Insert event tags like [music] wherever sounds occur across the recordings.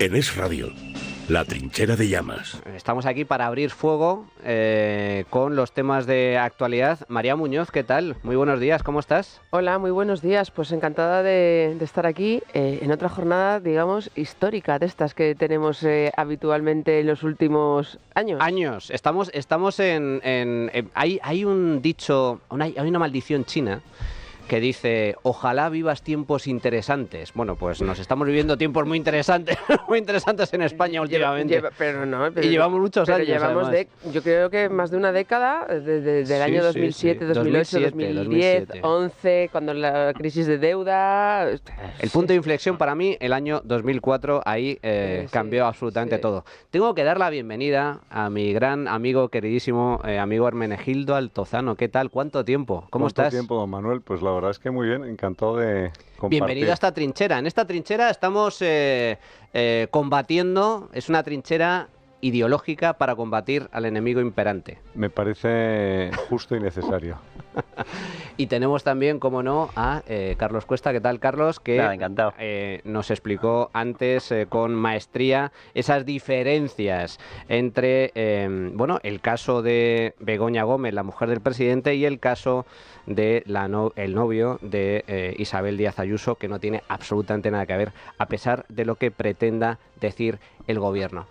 En Es Radio, la trinchera de llamas. Estamos aquí para abrir fuego eh, con los temas de actualidad. María Muñoz, ¿qué tal? Muy buenos días, ¿cómo estás? Hola, muy buenos días. Pues encantada de, estar aquí eh, en otra jornada, digamos, histórica de estas que tenemos eh, habitualmente en los últimos años. Años. Estamos, estamos en... en, hay, un dicho, hay una maldición china que dice, ojalá vivas tiempos interesantes. Bueno, pues nos estamos viviendo tiempos muy interesantes, [laughs] muy interesantes en España últimamente. pero y llevamos muchos años. yo creo que más de una década, desde el año 2007, 2008, 2010, 2011... cuando la crisis de deuda. El punto de inflexión para mí, el año 2004, ahí eh, cambió absolutamente todo. Tengo que dar la bienvenida a mi gran amigo, queridísimo eh, amigo Hermenegildo Altozano. ¿Qué tal? ¿Cuánto tiempo? ¿Cómo estás? ¿Cuánto tiempo, don Manuel? Pues la verdad es que muy bien, encantado de compartir. Bienvenido a esta trinchera. En esta trinchera estamos eh, eh, combatiendo, es una trinchera ideológica para combatir al enemigo imperante. Me parece justo y necesario. [laughs] y tenemos también, como no, a eh, Carlos Cuesta. ¿Qué tal, Carlos? Que Nada, encantado. Eh, nos explicó antes eh, con maestría esas diferencias entre bueno, el caso de Begoña Gómez, la mujer del presidente, y el caso de la el novio de Isabel Díaz Ayuso, que no tiene absolutamente nada que ver, a pesar de lo que pretenda decir el gobierno.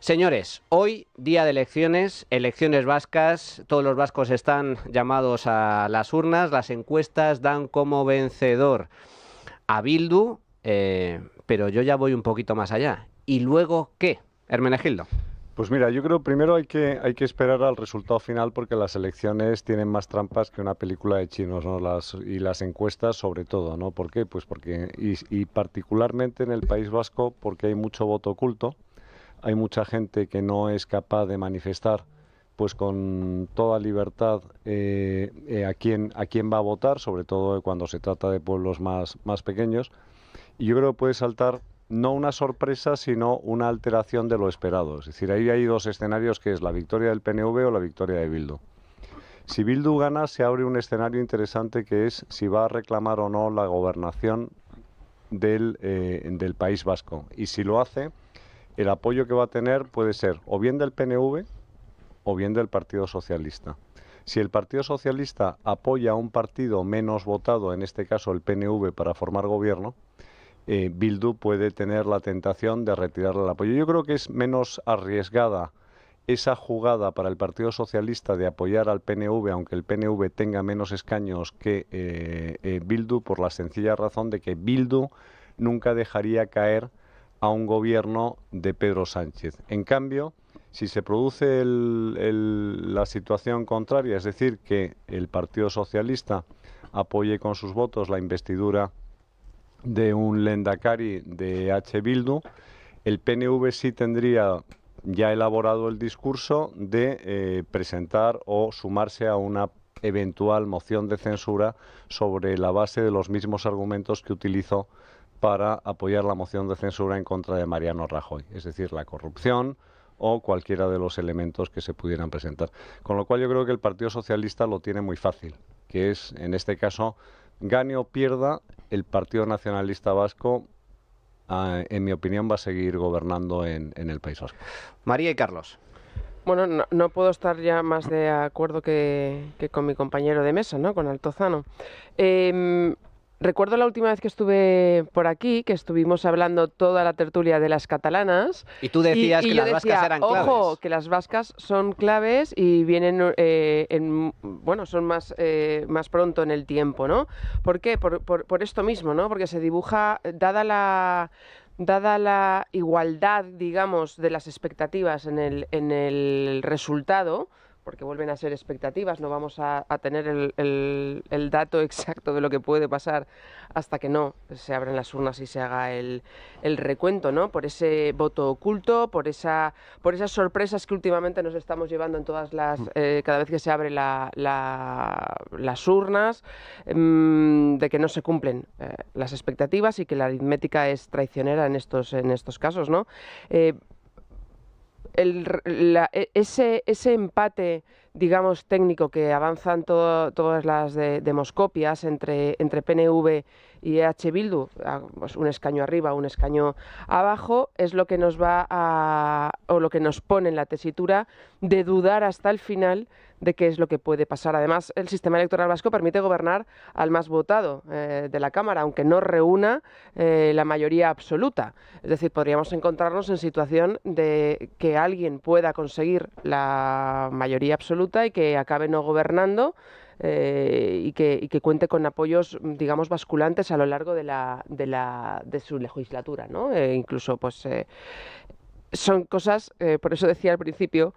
Señores, hoy día de elecciones, elecciones vascas, todos los vascos están llamados a las urnas, las encuestas dan como vencedor a Bildu, eh, pero yo ya voy un poquito más allá. ¿Y luego qué, Hermenegildo? Pues mira, yo creo primero hay que, hay que esperar al resultado final porque las elecciones tienen más trampas que una película de chinos, ¿no? Las, y las encuestas sobre todo, ¿no? ¿Por qué? Pues porque, y particularmente en el País Vasco, porque hay mucho voto oculto, hay mucha gente que no es capaz de manifestar pues con toda libertad eh, eh, a, quién, a quién va a votar, sobre todo cuando se trata de pueblos más, pequeños. Y yo creo que puede saltar no una sorpresa, sino una alteración de lo esperado. Es decir, ahí hay dos escenarios que es la victoria del PNV o la victoria de Bildu. Si Bildu gana, se abre un escenario interesante que es si va a reclamar o no la gobernación del, eh, del País Vasco. Y si lo hace, el apoyo que va a tener puede ser o bien del PNV o bien del Partido Socialista. Si el Partido Socialista apoya a un partido menos votado, en este caso el PNV, para formar gobierno, eh, Bildu puede tener la tentación de retirarle el apoyo. Yo creo que es menos arriesgada esa jugada para el Partido Socialista de apoyar al PNV, aunque el PNV tenga menos escaños que eh, eh, Bildu, por la sencilla razón de que Bildu nunca dejaría caer a un gobierno de Pedro Sánchez. En cambio, si se produce la situación contraria, es decir, que el Partido Socialista apoye con sus votos la investidura de un Lendakari de H. Bildu, el PNV sí tendría ya elaborado el discurso de eh, presentar o sumarse a una eventual moción de censura sobre la base de los mismos argumentos que utilizó para apoyar la moción de censura en contra de Mariano Rajoy, es decir, la corrupción o cualquiera de los elementos que se pudieran presentar. Con lo cual yo creo que el Partido Socialista lo tiene muy fácil, que es, en este caso, gane o pierda, el Partido Nacionalista Vasco, ah, en mi opinión, va a seguir gobernando en, el País Vasco. María y Carlos. Bueno, no, puedo estar ya más de acuerdo que, con mi compañero de mesa, ¿no? Con Altozano. Em, recuerdo la última vez que estuve por aquí, que estuvimos hablando toda la tertulia de las catalanas. Y tú decías que las vascas eran claves. Ojo, que las vascas son claves y vienen, eh, en, bueno, son más, eh, más pronto en el tiempo, ¿no? ¿Por qué? Por, por, por esto mismo, ¿no? Porque se dibuja, dada la dada la igualdad, digamos, de las expectativas en el, en el resultado, porque vuelven a ser expectativas, no vamos a, tener el, dato exacto de lo que puede pasar hasta que no se abren las urnas y se haga el, recuento, ¿no? Por ese voto oculto, por esa, por esas sorpresas que últimamente nos estamos llevando en todas las, mm. eh, cada vez que se abren las urnas, em, de que no se cumplen eh, las expectativas y que la aritmética es traicionera en estos, en estos casos, ¿no? Eh, el, e, ese, ese empate, digamos, técnico que avanzan todas las demoscopias entre, entre PNV y EH Bildu, pues un escaño arriba, un escaño abajo, es lo que nos va o lo que nos pone en la tesitura de dudar hasta el final de qué es lo que puede pasar. Además, el sistema electoral vasco permite gobernar al más votado eh, de la Cámara, aunque no reúna eh, la mayoría absoluta. Es decir, podríamos encontrarnos en situación de que alguien pueda conseguir la mayoría absoluta y que acabe no gobernando. Eh, y, que, cuente con apoyos, digamos, basculantes a lo largo de, de, la, de su legislatura, ¿no? incluso, pues, son cosas, por eso decía al principio,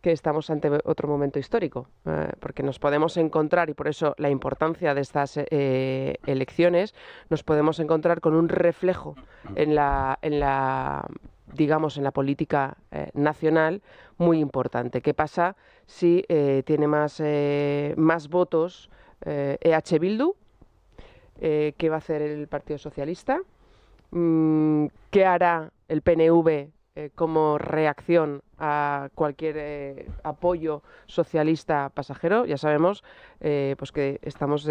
que estamos ante otro momento histórico, eh, porque nos podemos encontrar, y por eso la importancia de estas eh, elecciones, nos podemos encontrar con un reflejo en la, digamos, en la política eh, nacional muy importante. ¿Qué pasa si tiene más, más votos EH e Bildu? ¿Qué va a hacer el Partido Socialista? Mm, ¿Qué hará el PNV eh, como reacción a cualquier eh, apoyo socialista pasajero. Ya sabemos eh, pues que estamos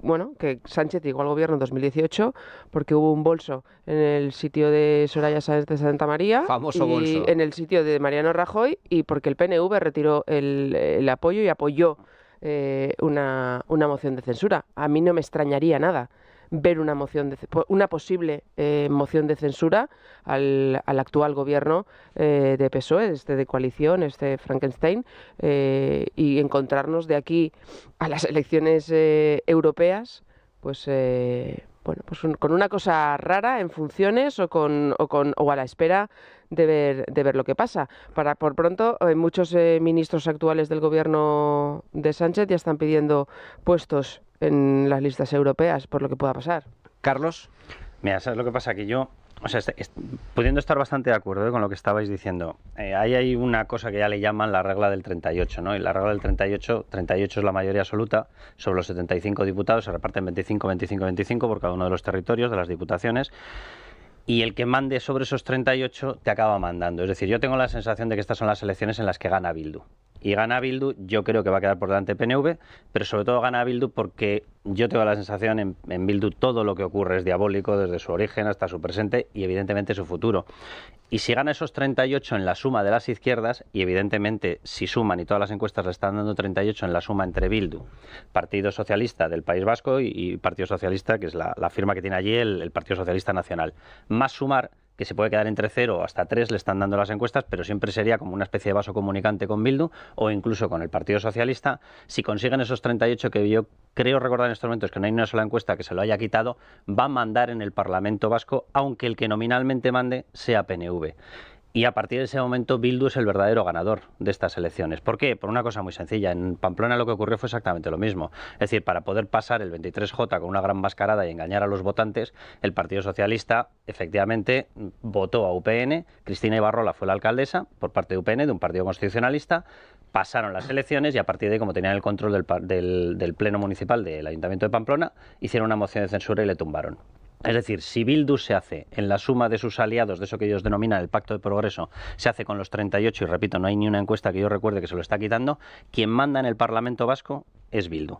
bueno que Sánchez llegó al gobierno en 2018 porque hubo un bolso en el sitio de Soraya Sáenz de Santa María, y en el sitio de Mariano Rajoy y porque el PNV retiró el, apoyo y apoyó una, una moción de censura. A mí no me extrañaría nada ver una moción de, una posible eh, moción de censura al, al actual gobierno eh, de PSOE, este de coalición, este Frankenstein, eh, y encontrarnos de aquí a las elecciones europeas, pues bueno, pues con una cosa rara en funciones o, con, o, con, o a la espera de ver, de ver lo que pasa. Para, por pronto, muchos ministros actuales del gobierno de Sánchez ya están pidiendo puestos en las listas europeas por lo que pueda pasar. Carlos. Mira, ¿sabes lo que pasa? Que yo, o sea, este, pudiendo estar bastante de acuerdo ¿eh? con lo que estabais diciendo, eh, ahí hay una cosa que ya le llaman la regla del 38, ¿no? Y la regla del 38, 38 es la mayoría absoluta, sobre los 75 diputados se reparten 25, 25, 25 por cada uno de los territorios, de las diputaciones y el que mande sobre esos 38 te acaba mandando. Es decir, yo tengo la sensación de que estas son las elecciones en las que gana Bildu y gana Bildu, yo creo que va a quedar por delante PNV, pero sobre todo gana Bildu porque yo tengo la sensación en, Bildu todo lo que ocurre es diabólico desde su origen hasta su presente y evidentemente su futuro. Y si gana esos 38 en la suma de las izquierdas, y evidentemente si suman y todas las encuestas están dando 38 en la suma entre Bildu, Partido Socialista del País Vasco y, Partido Socialista, que es la, firma que tiene allí el Partido Socialista Nacional, más sumar que se puede quedar entre o hasta tres, le están dando las encuestas, pero siempre sería como una especie de vaso comunicante con Bildu o incluso con el Partido Socialista. Si consiguen esos 38 que yo creo recordar en estos momentos que no hay una sola encuesta que se lo haya quitado, va a mandar en el Parlamento vasco, aunque el que nominalmente mande sea PNV. Y a partir de ese momento Bildu es el verdadero ganador de estas elecciones. ¿Por qué? Por una cosa muy sencilla. En Pamplona lo que ocurrió fue exactamente lo mismo. Es decir, para poder pasar el 23J con una gran mascarada y engañar a los votantes, el Partido Socialista efectivamente votó a UPN. Cristina Ibarrola fue la alcaldesa por parte de UPN, de un partido constitucionalista. Pasaron las elecciones y a partir de ahí, como tenían el control del, del Pleno Municipal del Ayuntamiento de Pamplona, hicieron una moción de censura y le tumbaron. Es decir, si Bildu se hace en la suma de sus aliados, de eso que ellos denominan el Pacto de Progreso, se hace con los 38, y repito, no hay ni una encuesta que yo recuerde que se lo está quitando, quien manda en el Parlamento Vasco es Bildu.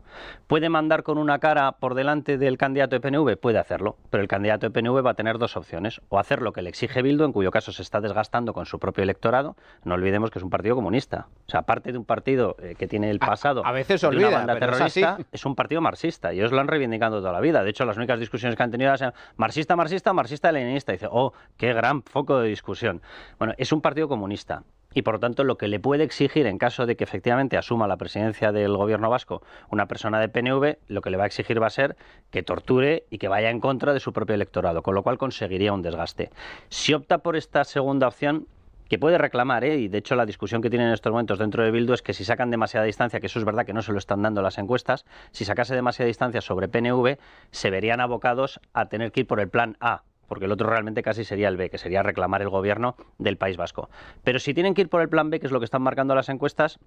¿Puede mandar con una cara por delante del candidato de PNV? Puede hacerlo, pero el candidato de PNV va a tener dos opciones, o hacer lo que le exige Bildu, en cuyo caso se está desgastando con su propio electorado, no olvidemos que es un partido comunista, o sea, aparte de un partido eh, que tiene el pasado a, veces de una banda terrorista, es, un partido marxista, y ellos lo han reivindicado toda la vida, de hecho las únicas discusiones que han tenido son marxista, marxista, marxista, leninista, y dice, oh, qué gran foco de discusión. Bueno, es un partido comunista, y por lo tanto lo que le puede exigir en caso de que efectivamente asuma la presidencia del gobierno vasco una persona de PNV, lo que le va a exigir va a ser que torture y que vaya en contra de su propio electorado, con lo cual conseguiría un desgaste. Si opta por esta segunda opción, que puede reclamar, ¿eh? y de hecho la discusión que tienen en estos momentos dentro de Bildu es que si sacan demasiada distancia, que eso es verdad que no se lo están dando las encuestas, si sacase demasiada distancia sobre PNV, se verían abocados a tener que ir por el plan A, porque el otro realmente casi sería el B, que sería reclamar el gobierno del País Vasco. Pero si tienen que ir por el plan B, que es lo que están marcando las encuestas,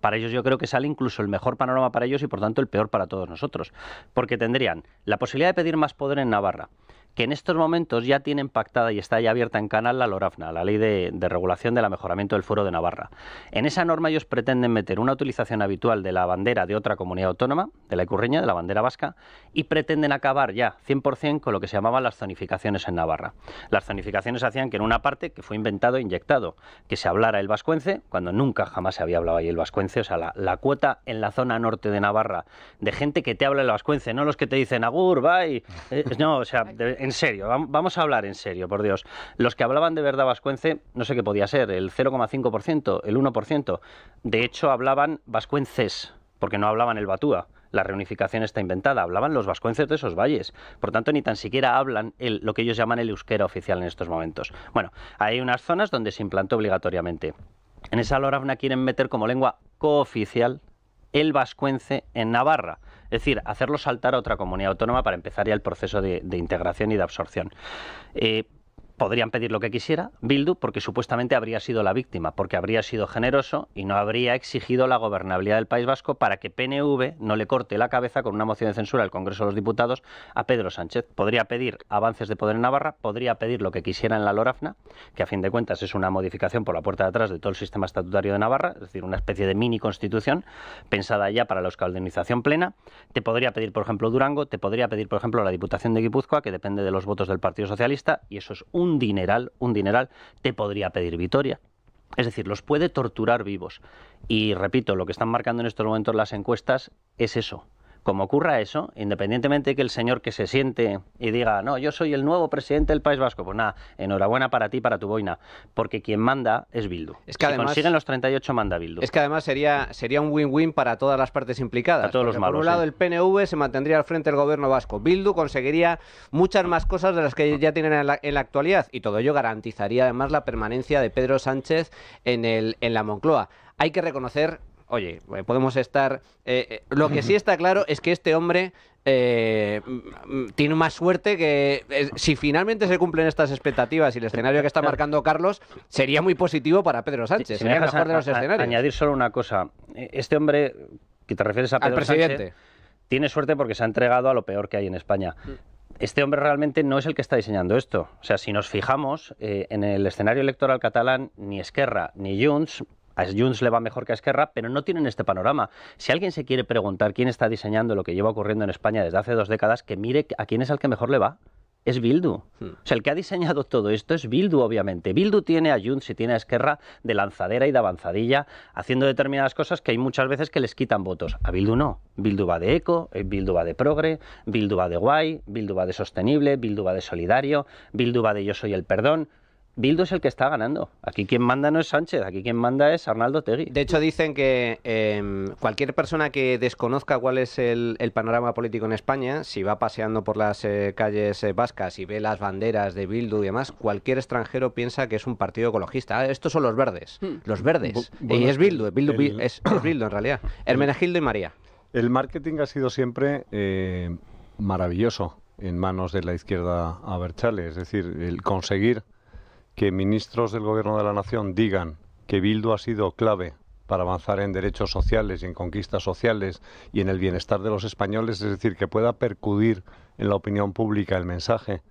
para ellos yo creo que sale incluso el mejor panorama para ellos y por tanto el peor para todos nosotros, porque tendrían la posibilidad de pedir más poder en Navarra, que en estos momentos ya tienen pactada y está ya abierta en canal la LORAFNA, la Ley de, de Regulación del del Fuero de Navarra. En esa norma ellos pretenden meter una utilización habitual de la bandera de otra comunidad autónoma, de la Icurriña, de la bandera vasca, y pretenden acabar ya 100% con lo que se llamaban las zonificaciones en Navarra. Las zonificaciones hacían que en una parte, que fue inventado e inyectado, que se hablara el vascuence, cuando nunca jamás se había hablado ahí el vascuence, o sea, la, cuota en la zona norte de Navarra de gente que te habla el vascuence, no los que te dicen agur, bye, eh, no, o sea, en serio, vamos a hablar en serio, por Dios. Los que hablaban de verdad vascuence, no sé qué podía ser, el 0,5%, el 1%. De hecho, hablaban vascuences, porque no hablaban el batúa la reunificación está inventada. Hablaban los vascuences de esos valles. Por tanto, ni tan siquiera hablan lo que ellos llaman el euskera oficial en estos momentos. Bueno, hay unas zonas donde se implantó obligatoriamente. En esa Loravna quieren meter como lengua cooficial el vascuence en Navarra. Es decir, hacerlo saltar a otra comunidad autónoma para empezar ya el proceso de, integración y de absorción. Eh, podrían pedir lo que quisiera Bildu porque supuestamente habría sido la víctima, porque habría sido generoso y no habría exigido la gobernabilidad del País Vasco para que PNV no le corte la cabeza con una moción de censura al Congreso de los Diputados a Pedro Sánchez. Podría pedir avances de poder en Navarra, podría pedir lo que quisiera en la Lorafna, que a fin de cuentas es una modificación por la puerta de atrás de todo el sistema estatutario de Navarra, es decir, una especie de mini constitución pensada ya para la oscaldinización plena. Te podría pedir, por ejemplo, Durango, te podría pedir, por ejemplo, la Diputación de Guipúzcoa, que depende de los votos del Partido Socialista, y eso es un un dineral, un dineral, te podría pedir Vitoria. Es decir, los puede torturar vivos. Y repito, lo que están marcando en estos momentos las encuestas es eso, como ocurra eso, independientemente de que el señor que se siente y diga, no, yo soy el nuevo presidente del País Vasco, pues nada, enhorabuena para ti, para tu boina, porque quien manda es Bildu. Es que si además, consiguen los 38, manda Bildu. Es que además sería, sería un win-win para todas las partes implicadas. A todos los malos, por un lado, el PNV se mantendría al frente del gobierno vasco. Bildu conseguiría muchas más cosas de las que ya tienen en la, en la actualidad y todo ello garantizaría además la permanencia de Pedro Sánchez en, el, en la Moncloa. Hay que reconocer oye, eh, podemos estar... Eh, eh, lo que sí está claro es que este hombre tiene más suerte que si finalmente se cumplen estas expectativas y el escenario que está marcando Carlos sería muy positivo para Pedro Sánchez. sería mejor de los escenarios. añadir solo una cosa. E, este hombre que te refieres a Pedro Sánchez tiene suerte porque se ha entregado a lo peor que hay en España. Mm. este hombre realmente no es el que está diseñando esto. O sea, si nos fijamos en el escenario electoral catalán, ni Esquerra ni Junts a Junts le va mejor que a Esquerra, pero no tienen este panorama. Si alguien se quiere preguntar quién está diseñando lo que lleva ocurriendo en España desde hace dos décadas, que mire a quién es el que mejor le va es Bildu. Hmm. O sea, el que ha diseñado todo esto es Bildu, obviamente. Bildu tiene a Junts y tiene a Esquerra de lanzadera y de avanzadilla, haciendo determinadas cosas que hay muchas veces que les quitan votos. A Bildu no. Bildu va de eco, eh, Bildu va de progre, Bildu va de guay, Bildu va de sostenible, Bildu va de solidario, Bildu va de yo soy el perdón. Bildu es el que está ganando. Aquí quien manda no es Sánchez, aquí quien manda es Arnaldo Tegui. De hecho, dicen que em, cualquier persona que desconozca cuál es el, panorama político en España, si va paseando por las eh, calles eh, vascas y ve las banderas de Bildu y demás, cualquier extranjero piensa que es un partido ecologista. Ah, estos son los verdes, hmm. los verdes. y es Bildu, es Bildu, [clears throat] es, Bildu en realidad. Hermenegildo y María. El marketing ha sido siempre eh, maravilloso en manos de la izquierda a es decir, el conseguir que ministros del Gobierno de la Nación digan que Bildu ha sido clave para avanzar en derechos sociales y en conquistas sociales y en el bienestar de los españoles, es decir, que pueda percudir en la opinión pública el mensaje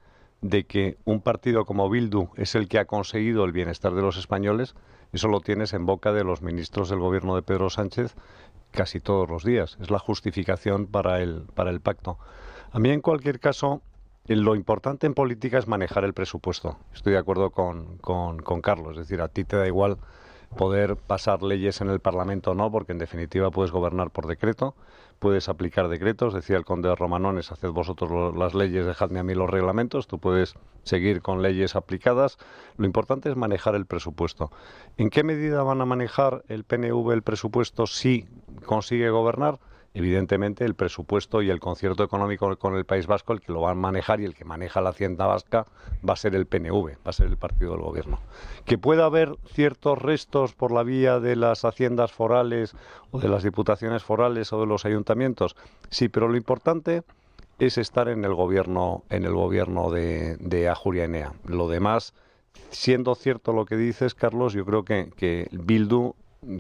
de que un partido como Bildu es el que ha conseguido el bienestar de los españoles, eso lo tienes en boca de los ministros del gobierno de Pedro Sánchez casi todos los días. Es la justificación para el, para el pacto. A mí, en cualquier caso, lo importante en política es manejar el presupuesto. Estoy de acuerdo con, Carlos. Es decir, a ti te da igual poder pasar leyes en el Parlamento o no, porque en definitiva puedes gobernar por decreto, puedes aplicar decretos, decía el conde de Romanones, haced vosotros las leyes, dejadme a mí los reglamentos, tú puedes seguir con leyes aplicadas. Lo importante es manejar el presupuesto. ¿En qué medida van a manejar el PNV el presupuesto si consigue gobernar? evidentemente el presupuesto y el concierto económico con el País Vasco, el que lo va a manejar y el que maneja la hacienda vasca va a ser el PNV, va a ser el partido del gobierno. Que pueda haber ciertos restos por la vía de las haciendas forales o de las diputaciones forales o de los ayuntamientos, sí, pero lo importante es estar en el gobierno, en el gobierno de, Ajuria Enea. Lo demás, siendo cierto lo que dices, Carlos, yo creo que, que Bildu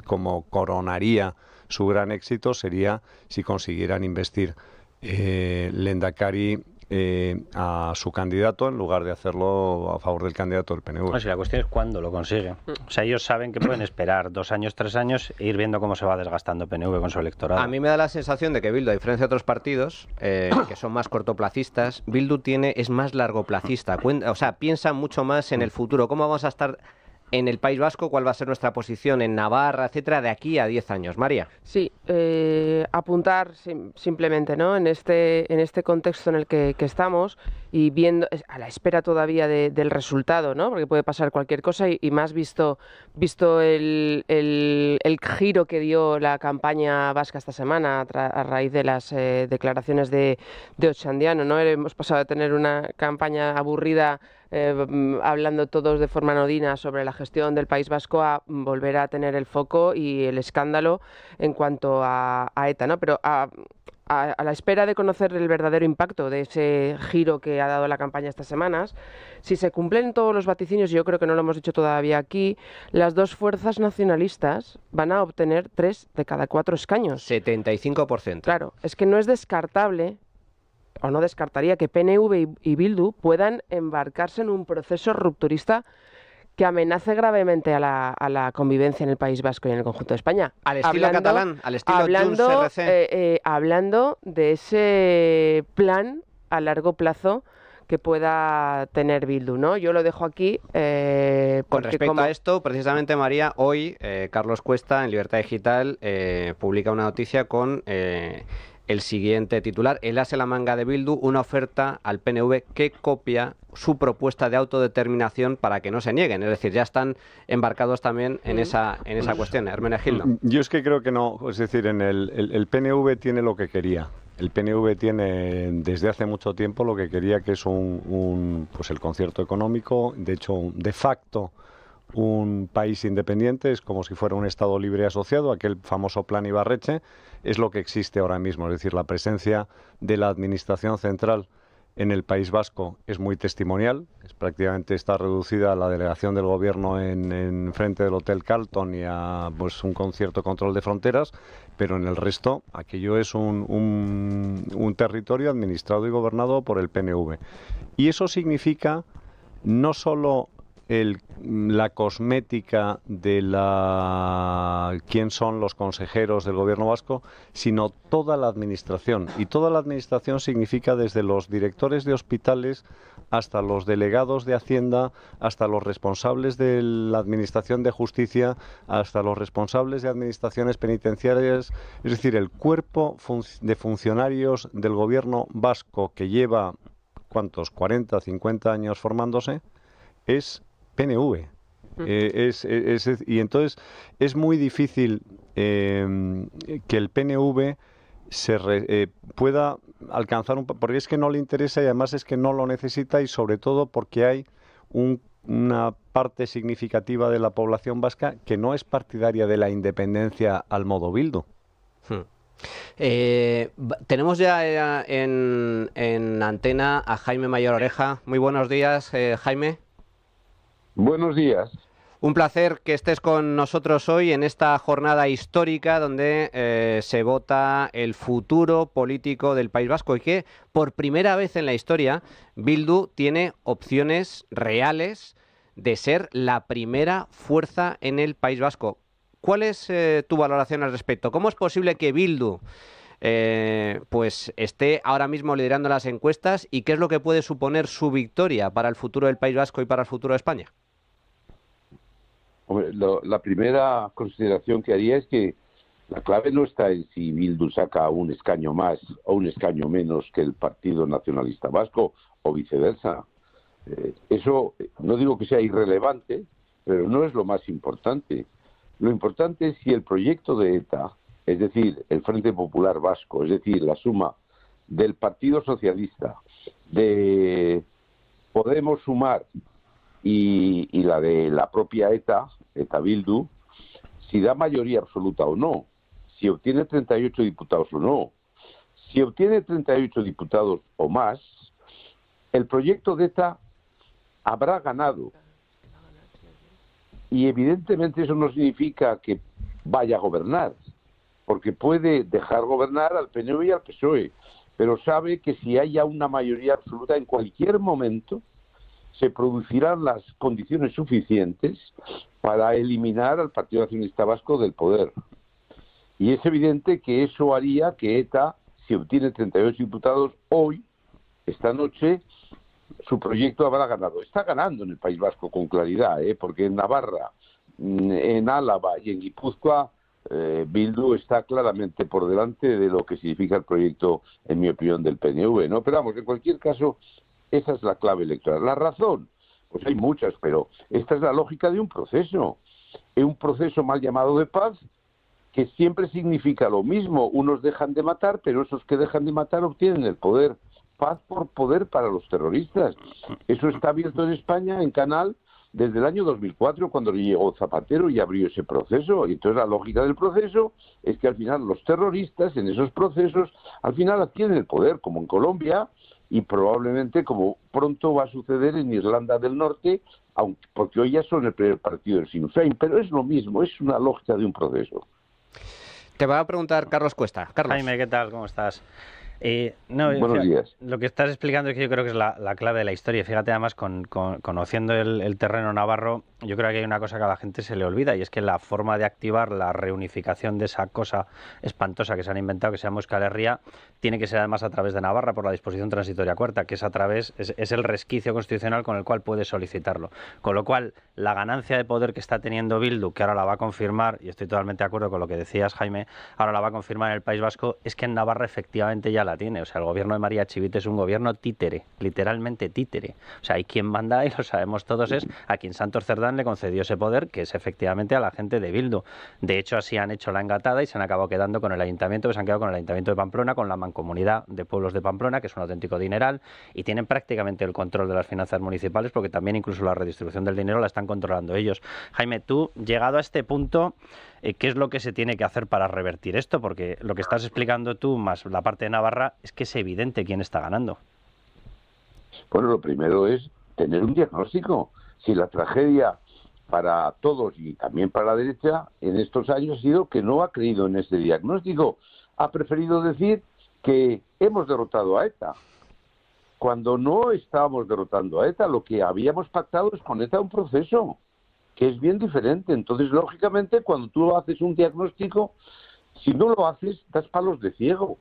como coronaría su gran éxito sería si consiguieran investir eh, Lendakari eh, a su candidato en lugar de hacerlo a favor del candidato del PNV. la cuestión es cuándo lo consigue. O sea, ellos saben que pueden esperar dos años, tres años e ir viendo cómo se va desgastando PNV con su electorado. A mí me da la sensación de que Bildu, a diferencia de otros partidos eh, [coughs] que son más cortoplacistas, Bildu tiene, es más largoplacista. o sea, piensa mucho más en el futuro. ¿Cómo vamos a estar en el País Vasco, cuál va a ser nuestra posición en Navarra, etcétera, de aquí a 10 años. María. Sí, eh, apuntar simplemente ¿no? en, este, en este contexto en el que, estamos y viendo, a la espera todavía del resultado, ¿no? porque puede pasar cualquier cosa y, más visto, visto el, el, giro que dio la campaña vasca esta semana a, raíz de las eh, declaraciones de, de Ochandiano. ¿no? Hemos pasado de tener una campaña aburrida Em, hablando todos de forma anodina sobre la gestión del País Vasco a volver a tener el foco y el escándalo en cuanto a, ETA, ¿no? Pero a, a, la espera de conocer el verdadero impacto de ese giro que ha dado la campaña estas semanas, si se cumplen todos los vaticinios, y yo creo que no lo hemos dicho todavía aquí, las dos fuerzas nacionalistas van a obtener tres de cada cuatro escaños. 75%. Claro, es que no es descartable o no descartaría que PNV y Bildu puedan embarcarse en un proceso rupturista que amenace gravemente a la, convivencia en el País Vasco y en el conjunto de España. Al estilo catalán, al estilo hablando, eh, eh, hablando de ese plan a largo plazo que pueda tener Bildu, ¿no? Yo lo dejo aquí. Eh, con respecto a esto, precisamente María, hoy Carlos Cuesta en Libertad Digital publica una noticia con el siguiente titular. El hace la manga de Bildu una oferta al PNV que copia su propuesta de autodeterminación para que no se nieguen. Es decir, ya están embarcados también en mm. esa, en esa cuestión. Hermenegildo. Mm, yo es que creo que no. Es decir, en el, PNV tiene lo que quería. El PNV tiene desde hace mucho tiempo lo que quería, que es un pues el concierto económico, de hecho, de facto un país independiente, es como si fuera un Estado libre asociado, aquel famoso plan Ibarreche, es lo que existe ahora mismo, es decir, la presencia de la Administración Central en el País Vasco es muy testimonial, es prácticamente está reducida a la delegación del gobierno en, frente del Hotel Carlton y a pues, un concierto control de fronteras, pero en el resto aquello es un, un territorio administrado y gobernado por el PNV. Y eso significa no solo el, la cosmética de la quién son los consejeros del gobierno vasco, sino toda la administración. Y toda la administración significa desde los directores de hospitales hasta los delegados de Hacienda, hasta los responsables de la Administración de Justicia, hasta los responsables de administraciones penitenciarias, es decir, el cuerpo de funcionarios del gobierno vasco que lleva, ¿cuántos? 40, 50 años formándose, es PNV. Eh, y entonces es muy difícil eh, que el PNV se eh, pueda alcanzar un... porque es que no le interesa y además es que no lo necesita y sobre todo porque hay una parte significativa de la población vasca que no es partidaria de la independencia al modo bildo. Hmm. tenemos ya en, en, antena a Jaime Mayor Oreja. Muy buenos días, Jaime. Buenos días. Un placer que estés con nosotros hoy en esta jornada histórica donde eh, se vota el futuro político del País Vasco y que por primera vez en la historia Bildu tiene opciones reales de ser la primera fuerza en el País Vasco. ¿Cuál es eh, tu valoración al respecto? ¿Cómo es posible que Bildu eh, pues esté ahora mismo liderando las encuestas y qué es lo que puede suponer su victoria para el futuro del País Vasco y para el futuro de España? la primera consideración que haría es que la clave no está en si Bildu saca un escaño más o un escaño menos que el Partido Nacionalista Vasco o viceversa. Eh, eso eh, no digo que sea irrelevante, pero no es lo más importante. Lo importante es si el proyecto de ETA, es decir, el Frente Popular Vasco, es decir, la suma del Partido Socialista, de Podemos Sumar y, la de la propia ETA, ETA Bildu, si da mayoría absoluta o no, si obtiene 38 diputados o no. Si obtiene 38 diputados o más, el proyecto de ETA habrá ganado. Y evidentemente eso no significa que vaya a gobernar, porque puede dejar gobernar al PNV y al PSOE, pero sabe que si haya una mayoría absoluta en cualquier momento, se producirán las condiciones suficientes para eliminar al Partido Nacionalista Vasco del poder. Y es evidente que eso haría que ETA, si obtiene 32 diputados hoy, esta noche, su proyecto habrá ganado. Está ganando en el País Vasco con claridad, ¿eh? porque en Navarra, mm, en Álava y en Guipúzcoa, eh, Bildu está claramente por delante de lo que significa el proyecto, en mi opinión, del PNV. ¿no? Pero vamos, en cualquier caso, esa es la clave electoral. La razón, pues hay muchas, pero esta es la lógica de un proceso. Es un proceso mal llamado de paz que siempre significa lo mismo. Unos dejan de matar, pero esos que dejan de matar obtienen el poder. Paz por poder para los terroristas. Eso está abierto en España, en Canal, desde el año 2004, cuando llegó Zapatero y abrió ese proceso. Y entonces la lógica del proceso es que al final los terroristas en esos procesos, al final adquieren el poder, como en Colombia, y probablemente, como pronto va a suceder en Irlanda del Norte, aunque, porque hoy ya son el primer partido del Sinn pero es lo mismo, es una lógica de un proceso. Te va a preguntar Carlos Cuesta. Carlos. Jaime, ¿qué tal? ¿Cómo estás? Eh, no, Buenos Lo que estás explicando es que yo creo que es la, clave de la historia. Fíjate, además, con, conociendo el, terreno navarro, yo creo que hay una cosa que a la gente se le olvida y es que la forma de activar la reunificación de esa cosa espantosa que se han inventado, que se llama Euskal tiene que ser además a través de Navarra por la disposición transitoria cuarta, que es a través, es, es el resquicio constitucional con el cual puede solicitarlo. Con lo cual, la ganancia de poder que está teniendo Bildu, que ahora la va a confirmar, y estoy totalmente de acuerdo con lo que decías, Jaime, ahora la va a confirmar en el País Vasco, es que en Navarra efectivamente ya la tiene. O sea, el gobierno de María Chivite es un gobierno títere, literalmente títere. O sea, hay quien manda, y lo sabemos todos, es a quien Santos Cerdán le concedió ese poder, que es efectivamente a la gente de Bildu. De hecho, así han hecho la engatada y se han acabado quedando con el ayuntamiento, pues se han quedado con el ayuntamiento de Pamplona, con la mancomunidad de pueblos de Pamplona, que es un auténtico dineral, y tienen prácticamente el control de las finanzas municipales, porque también incluso la redistribución del dinero la están controlando ellos. Jaime, tú, llegado a este punto, eh, ¿qué es lo que se tiene que hacer para revertir esto? Porque lo que estás explicando tú, más la parte de Navarra, es que es evidente quién está ganando. Bueno, lo primero es tener un diagnóstico. Si la tragedia para todos y también para la derecha en estos años ha sido que no ha creído en ese diagnóstico, ha preferido decir que hemos derrotado a ETA, cuando no estábamos derrotando a ETA, lo que habíamos pactado es con ETA un proceso que es bien diferente. Entonces, lógicamente, cuando tú haces un diagnóstico, si no lo haces, das palos de ciego.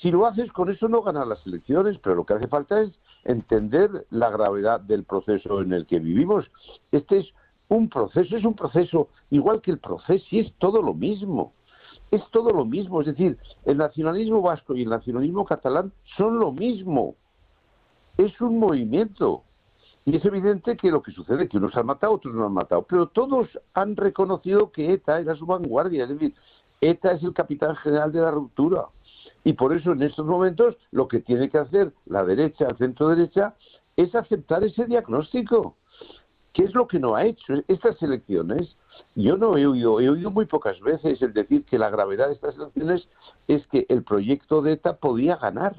Si lo haces, con eso no ganas las elecciones, pero lo que hace falta es entender la gravedad del proceso en el que vivimos. Este es un proceso, es un proceso igual que el proceso y es todo lo mismo. Es todo lo mismo, es decir, el nacionalismo vasco y el nacionalismo catalán son lo mismo. Es un movimiento. Y es evidente que lo que sucede que unos han matado, otros no han matado, pero todos han reconocido que ETA era su vanguardia, es decir, ETA es el capitán general de la ruptura. Y por eso en estos momentos lo que tiene que hacer la derecha, el centro derecha, es aceptar ese diagnóstico. ¿Qué es lo que no ha hecho? Estas elecciones, yo no he oído, he oído muy pocas veces el decir que la gravedad de estas elecciones es que el proyecto de ETA podía ganar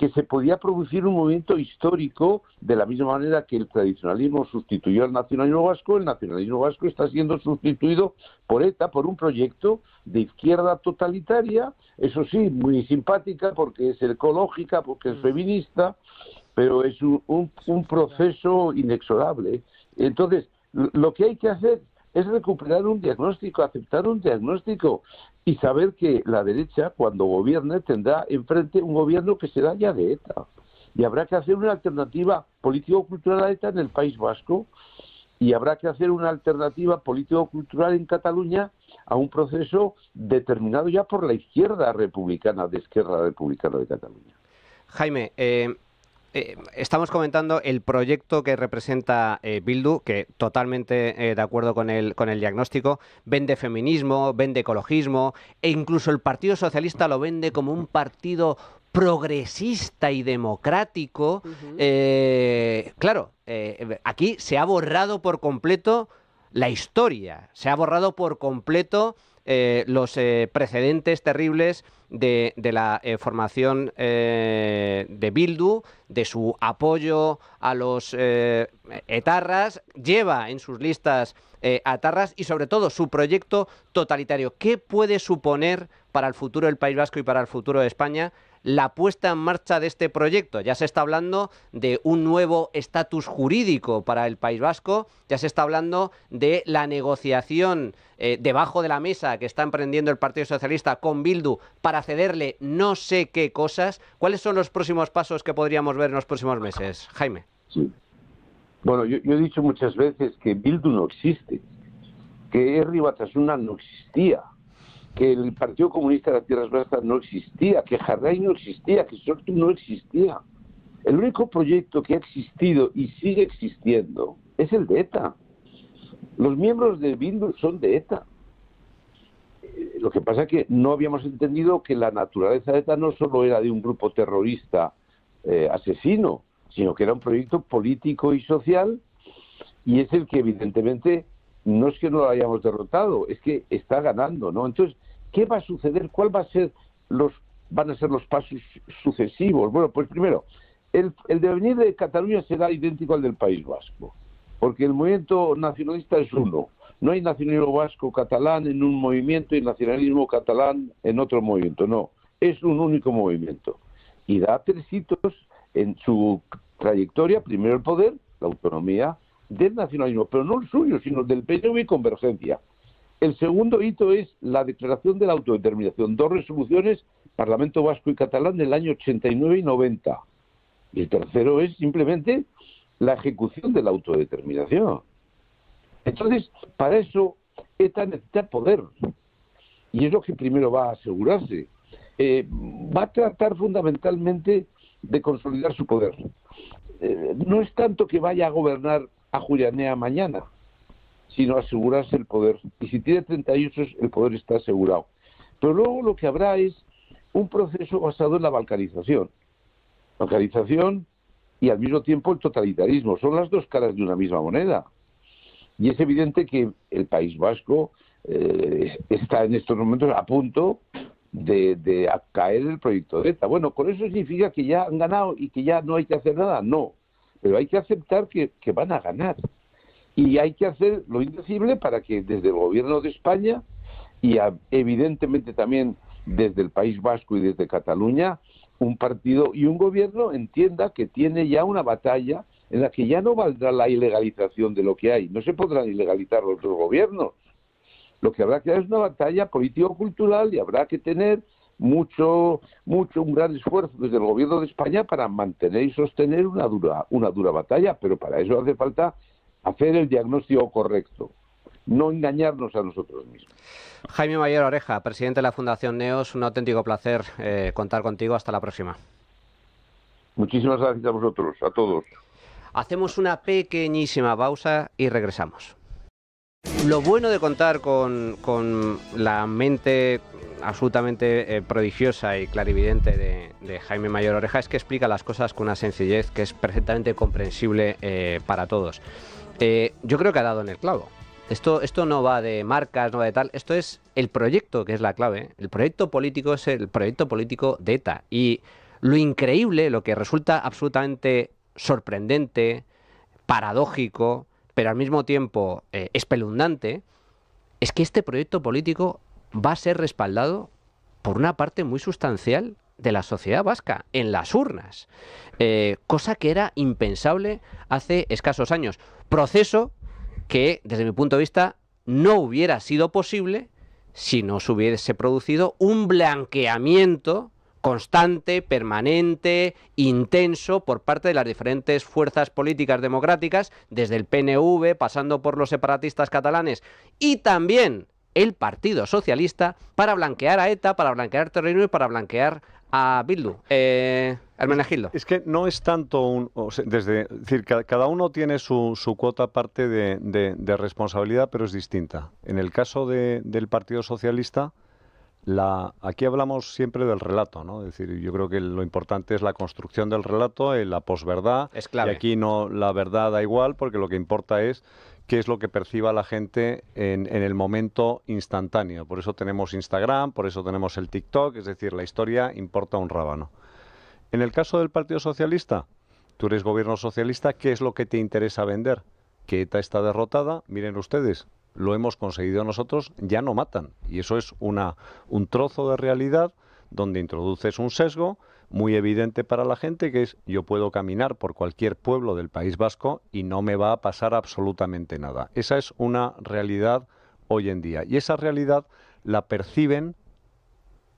que se podía producir un movimiento histórico de la misma manera que el tradicionalismo sustituyó al nacionalismo vasco, el nacionalismo vasco está siendo sustituido por ETA, por un proyecto de izquierda totalitaria, eso sí, muy simpática porque es ecológica, porque es mm. feminista, pero es un, un proceso inexorable. Entonces, lo que hay que hacer es recuperar un diagnóstico, aceptar un diagnóstico y saber que la derecha, cuando gobierne, tendrá enfrente un gobierno que será ya de ETA. Y habrá que hacer una alternativa político-cultural a ETA en el País Vasco y habrá que hacer una alternativa político-cultural en Cataluña a un proceso determinado ya por la izquierda republicana, de izquierda Republicana de Cataluña. Jaime, eh, eh, estamos comentando el proyecto que representa eh, Bildu, que totalmente eh, de acuerdo con el, con el diagnóstico, vende feminismo, vende ecologismo, e incluso el Partido Socialista lo vende como un partido progresista y democrático. claro, aquí se ha borrado por completo la historia, se ha borrado por completo eh, los eh, precedentes terribles de, la eh, formación de Bildu, de su apoyo a los etarras, lleva en sus listas a Etarras y sobre todo su proyecto totalitario. ¿Qué puede suponer para el futuro del País Vasco y para el futuro de España la puesta en marcha de este proyecto. Ya se está hablando de un nuevo estatus jurídico para el País Vasco, ya se está hablando de la negociación eh, debajo de la mesa que está emprendiendo el Partido Socialista con Bildu para cederle no sé qué cosas. ¿Cuáles son los próximos pasos que podríamos ver en los próximos meses, Jaime? Sí. Bueno, yo, he dicho muchas veces que Bildu no existe, que Herri Batasuna no existía que el Partido Comunista de las Tierras Blancas no existía, que Jardín no existía, que Sortu no existía. El único proyecto que ha existido y sigue existiendo es el de ETA. Los miembros de Bindu son de ETA. Eh, lo que pasa es que no habíamos entendido que la naturaleza de ETA no solo era de un grupo terrorista eh, asesino, sino que era un proyecto político y social y es el que evidentemente no es que no lo hayamos derrotado, es que está ganando, ¿no? Entonces, ¿qué va a suceder? ¿Cuál va a ser los van a ser los pasos sucesivos? Bueno, pues primero, el, el devenir de Cataluña será idéntico al del País Vasco, porque el movimiento nacionalista es uno. No hay nacionalismo vasco catalán en un movimiento y nacionalismo catalán en otro movimiento, no. Es un único movimiento. Y da tres hitos en su trayectoria, primero el poder, la autonomía, del nacionalismo, pero no el suyo, sino del PNV y Convergencia. El segundo hito es la declaración de la autodeterminación, dos resoluciones, Parlamento Vasco y Catalán del año 89 y 90. Y el tercero es simplemente la ejecución de la autodeterminación. Entonces, para eso ETA necesita poder. Y es lo que primero va a asegurarse. Eh, va a tratar fundamentalmente de consolidar su poder. Eh, no es tanto que vaya a gobernar a Julianea mañana, sino asegurarse el poder. Y si tiene 38, el poder está asegurado. Pero luego lo que habrá es un proceso basado en la balcanización. Balcanización y al mismo tiempo el totalitarismo. Son las dos caras de una misma moneda. Y es evidente que el País Vasco eh, está en estos momentos a punto de, de caer el proyecto de ETA. Bueno, ¿con eso significa que ya han ganado y que ya no hay que hacer nada? No pero hay que aceptar que, van a ganar. Y hay que hacer lo indecible para que desde el gobierno de España y evidentemente también desde el País Vasco y desde Cataluña, un partido y un gobierno entienda que tiene ya una batalla en la que ya no valdrá la ilegalización de lo que hay, no se podrán ilegalizar los otros gobiernos. Lo que habrá que hacer es una batalla político-cultural y habrá que tener mucho, mucho, un gran esfuerzo desde el gobierno de España para mantener y sostener una dura, una dura batalla, pero para eso hace falta hacer el diagnóstico correcto no engañarnos a nosotros mismos. Jaime Mayor Oreja, presidente de la Fundación NEOS, un auténtico placer eh, contar contigo. Hasta la próxima. Muchísimas gracias a vosotros, a todos. Hacemos una pequeñísima pausa y regresamos. Lo bueno de contar con, con la mente absolutamente eh, prodigiosa y clarividente de, Jaime Mayor Oreja es que explica las cosas con una sencillez que es perfectamente comprensible eh, para todos. Eh, yo creo que ha dado en el clavo. Esto, esto no va de marcas, no va de tal. Esto es el proyecto que es la clave. El proyecto político es el proyecto político de ETA. Y lo increíble, lo que resulta absolutamente sorprendente, paradójico, pero al mismo tiempo espeluznante, es que este proyecto político va a ser respaldado por una parte muy sustancial de la sociedad vasca, en las urnas, eh, cosa que era impensable hace escasos años. Proceso que, desde mi punto de vista, no hubiera sido posible si no se hubiese producido un blanqueamiento constante, permanente, intenso por parte de las diferentes fuerzas políticas democráticas, desde el PNV, pasando por los separatistas catalanes y también el Partido Socialista para blanquear a ETA, para blanquear terreno y para blanquear a Bildu. Eh, Hermenegildo. Es que no es tanto un. desde, es decir, cada uno tiene su, su cuota parte de, de, responsabilidad, pero es distinta. En el caso del Partido Socialista. La, aquí hablamos siempre del relato, ¿no? Es decir, yo creo que lo importante es la construcción del relato, eh, la posverdad. Es clave. Y aquí no, la verdad da igual, porque lo que importa es qué es lo que perciba la gente en, el momento instantáneo. Por eso tenemos Instagram, por eso tenemos el TikTok, es decir, la historia importa un rábano. En el caso del Partido Socialista, tú eres gobierno socialista, ¿qué es lo que te interesa vender? Que ETA está derrotada, miren ustedes, lo hemos conseguido nosotros, ya no matan. Y eso es una, un trozo de realidad donde introduces un sesgo muy evidente para la gente, que es yo puedo caminar por cualquier pueblo del País Vasco y no me va a pasar absolutamente nada. Esa es una realidad hoy en día. Y esa realidad la perciben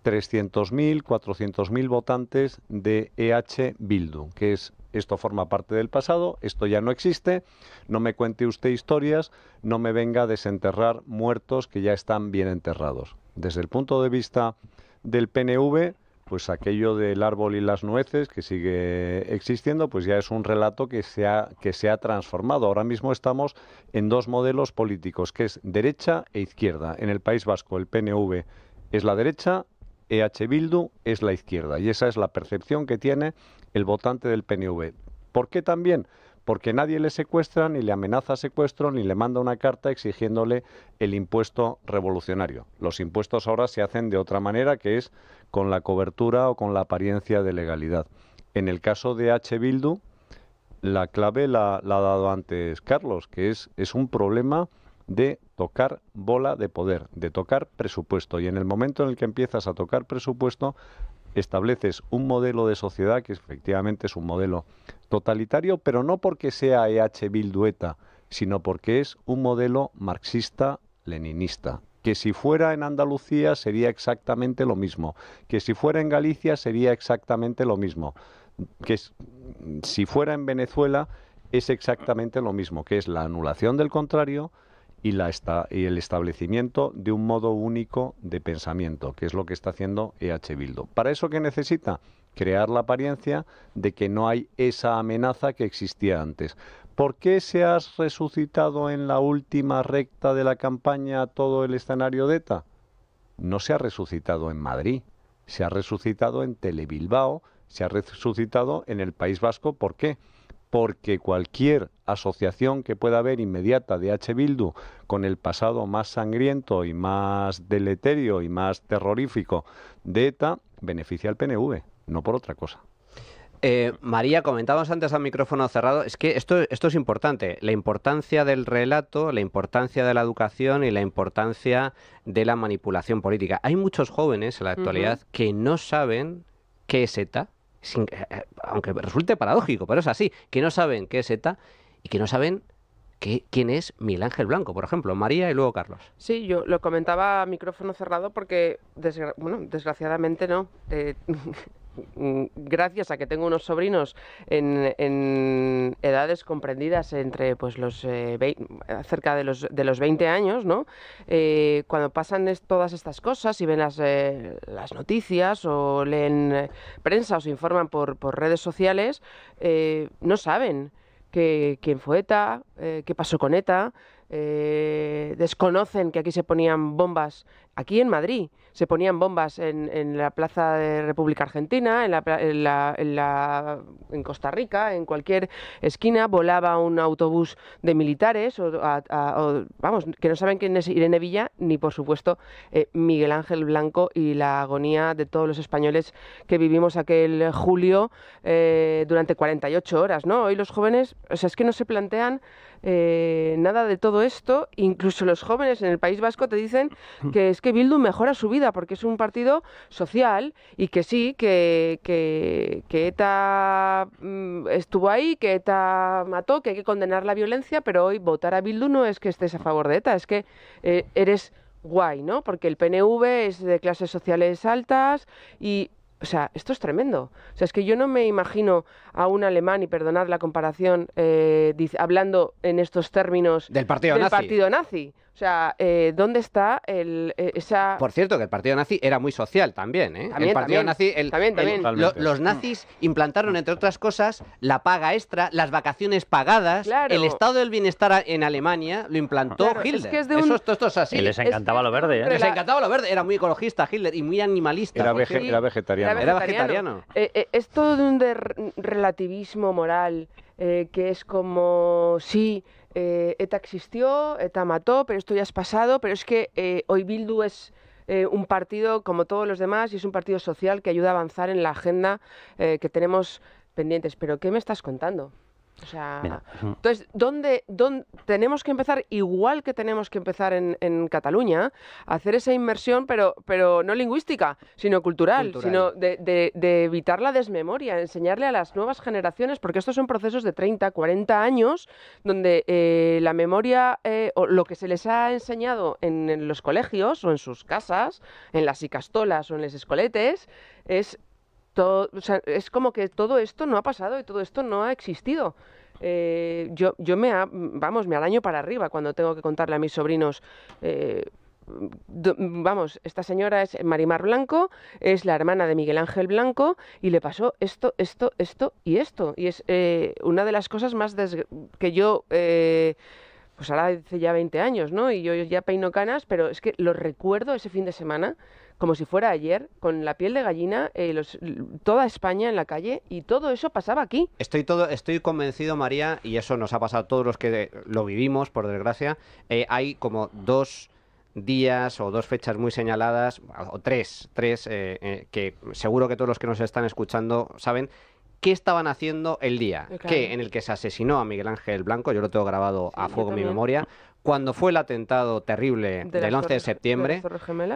300.000, 400.000 votantes de EH Bildu, que es esto forma parte del pasado, esto ya no existe, no me cuente usted historias, no me venga a desenterrar muertos que ya están bien enterrados. Desde el punto de vista del PNV, pues aquello del árbol y las nueces que sigue existiendo, pues ya es un relato que se ha, que se ha transformado. Ahora mismo estamos en dos modelos políticos, que es derecha e izquierda. En el País Vasco el PNV es la derecha, EH Bildu es la izquierda. Y esa es la percepción que tiene el votante del PNV. ¿Por qué también? porque nadie le secuestra, ni le amenaza secuestro, ni le manda una carta exigiéndole el impuesto revolucionario. Los impuestos ahora se hacen de otra manera, que es con la cobertura o con la apariencia de legalidad. En el caso de H. Bildu, la clave la, ha dado antes Carlos, que es, es un problema de tocar bola de poder, de tocar presupuesto. Y en el momento en el que empiezas a tocar presupuesto, estableces un modelo de sociedad que efectivamente es un modelo Totalitario, pero no porque sea EH Bildueta, sino porque es un modelo marxista-leninista que si fuera en Andalucía sería exactamente lo mismo, que si fuera en Galicia sería exactamente lo mismo, que si fuera en Venezuela es exactamente lo mismo, que es la anulación del contrario y, la y el establecimiento de un modo único de pensamiento, que es lo que está haciendo EH Bildu. ¿Para eso qué necesita? crear la apariencia de que no hay esa amenaza que existía antes. ¿Por qué se ha resucitado en la última recta de la campaña todo el escenario de ETA? No se ha resucitado en Madrid, se ha resucitado en Telebilbao, se ha resucitado en el País Vasco. ¿Por qué? Porque cualquier asociación que pueda haber inmediata de H. Bildu con el pasado más sangriento y más deleterio y más terrorífico de ETA beneficia al PNV no por otra cosa. Eh, María, comentábamos antes al micrófono cerrado, es que esto, esto es importante, la importancia del relato, la importancia de la educación y la importancia de la manipulación política. Hay muchos jóvenes en la actualidad que no saben qué es ETA, eh, eh, aunque resulte paradójico, pero es así, que no saben qué es ETA y que no saben quién es Miguel Ángel Blanco, por ejemplo, María y luego Carlos. Sí, yo lo comentaba a micrófono cerrado porque, bueno, desgraciadamente no. [laughs] Mm, gracias a que tengo unos sobrinos en, edades comprendidas entre pues los eh, cerca de los de los 20 años, ¿no? Eh, cuando pasan todas estas cosas y ven las, eh, noticias o leen prensa o se informan por, por redes sociales, no saben quién fue ETA, qué pasó con ETA, desconocen que aquí se ponían bombas aquí en Madrid. Se ponían bombas en, la Plaza de República Argentina, en, la, en, Costa Rica, en cualquier esquina, volaba un autobús de militares, o, vamos, que no saben quién es Irene Villa, ni por supuesto eh, Miguel Ángel Blanco y la agonía de todos los españoles que vivimos aquel julio eh, durante 48 horas, ¿no? Hoy los jóvenes, o sea, es que no se plantean eh, nada de todo esto, incluso los jóvenes en el País Vasco te dicen mm. que es que Bildu mejora su vida porque es un partido social y que sí, que, ETA mm, estuvo ahí, que ETA mató, que hay que condenar la violencia, pero hoy votar a Bildu no es que estés a favor de ETA, es que eh, eres guay, ¿no? Porque el PNV es de clases sociales altas y o sea, esto es tremendo. O sea, es que yo no me imagino a un alemán, y perdonad la comparación, eh, hablando en estos términos del partido, del nazi. partido nazi. O sea, eh, ¿dónde está el, eh, esa...? Por cierto, que el partido nazi era muy social también, ¿eh? También, también, los nazis implantaron, entre otras cosas, la paga extra, las vacaciones pagadas, el estado del bienestar en Alemania lo implantó Hitler. es de Eso, es así. Y les encantaba lo verde, ¿eh? Les encantaba lo verde. Era muy ecologista Hitler y muy animalista. era vegetariano era vegetariano. Eh, eh, es todo de un relativismo moral eh, que es como, sí, ETA existió, ETA mató, pero esto ya es pasado, pero es que hoy Bildu es... un partido como todos los demás y es un partido social que ayuda a avanzar en la agenda que tenemos pendientes. Pero ¿qué me estás contando? O sea, entonces, ¿dónde, tenemos que empezar, igual que tenemos que empezar en, Cataluña, a hacer esa inmersión, pero, pero no lingüística, sino cultural, sino de, evitar la desmemoria, enseñarle a las nuevas generaciones, porque estos son procesos de 30, 40 años, donde eh, la memoria, eh, o lo que se les ha enseñado en, en los colegios o en sus casas, en las icastolas o en los escoletes, es es como que todo esto no ha pasado y todo esto no ha existido. Eh, yo, yo me, vamos, me araño para arriba cuando tengo que contarle a mis sobrinos. Eh, vamos, esta señora es Marimar Blanco, es la hermana de Miguel Ángel Blanco y le pasó esto, esto, esto y esto. Y es eh, una de las cosas más que yo pues ahora hace ya 20 años, ¿no? Y yo ya peino canas, pero es que lo recuerdo ese fin de semana como si fuera ayer, con la piel de gallina, eh, toda España en la calle y todo eso pasaba aquí. Estoy, todo, estoy convencido, María, y eso nos ha pasado a todos los que lo vivimos, por desgracia, eh, hay como dos días o dos fechas muy señaladas, o tres, tres, eh, que seguro que todos los que nos están escuchando saben qué estaban haciendo el día que en el que se asesinó a Miguel Ángel Blanco, yo lo tengo grabado a fuego en mi memoria, cuando fue el atentado terrible del 11 de septiembre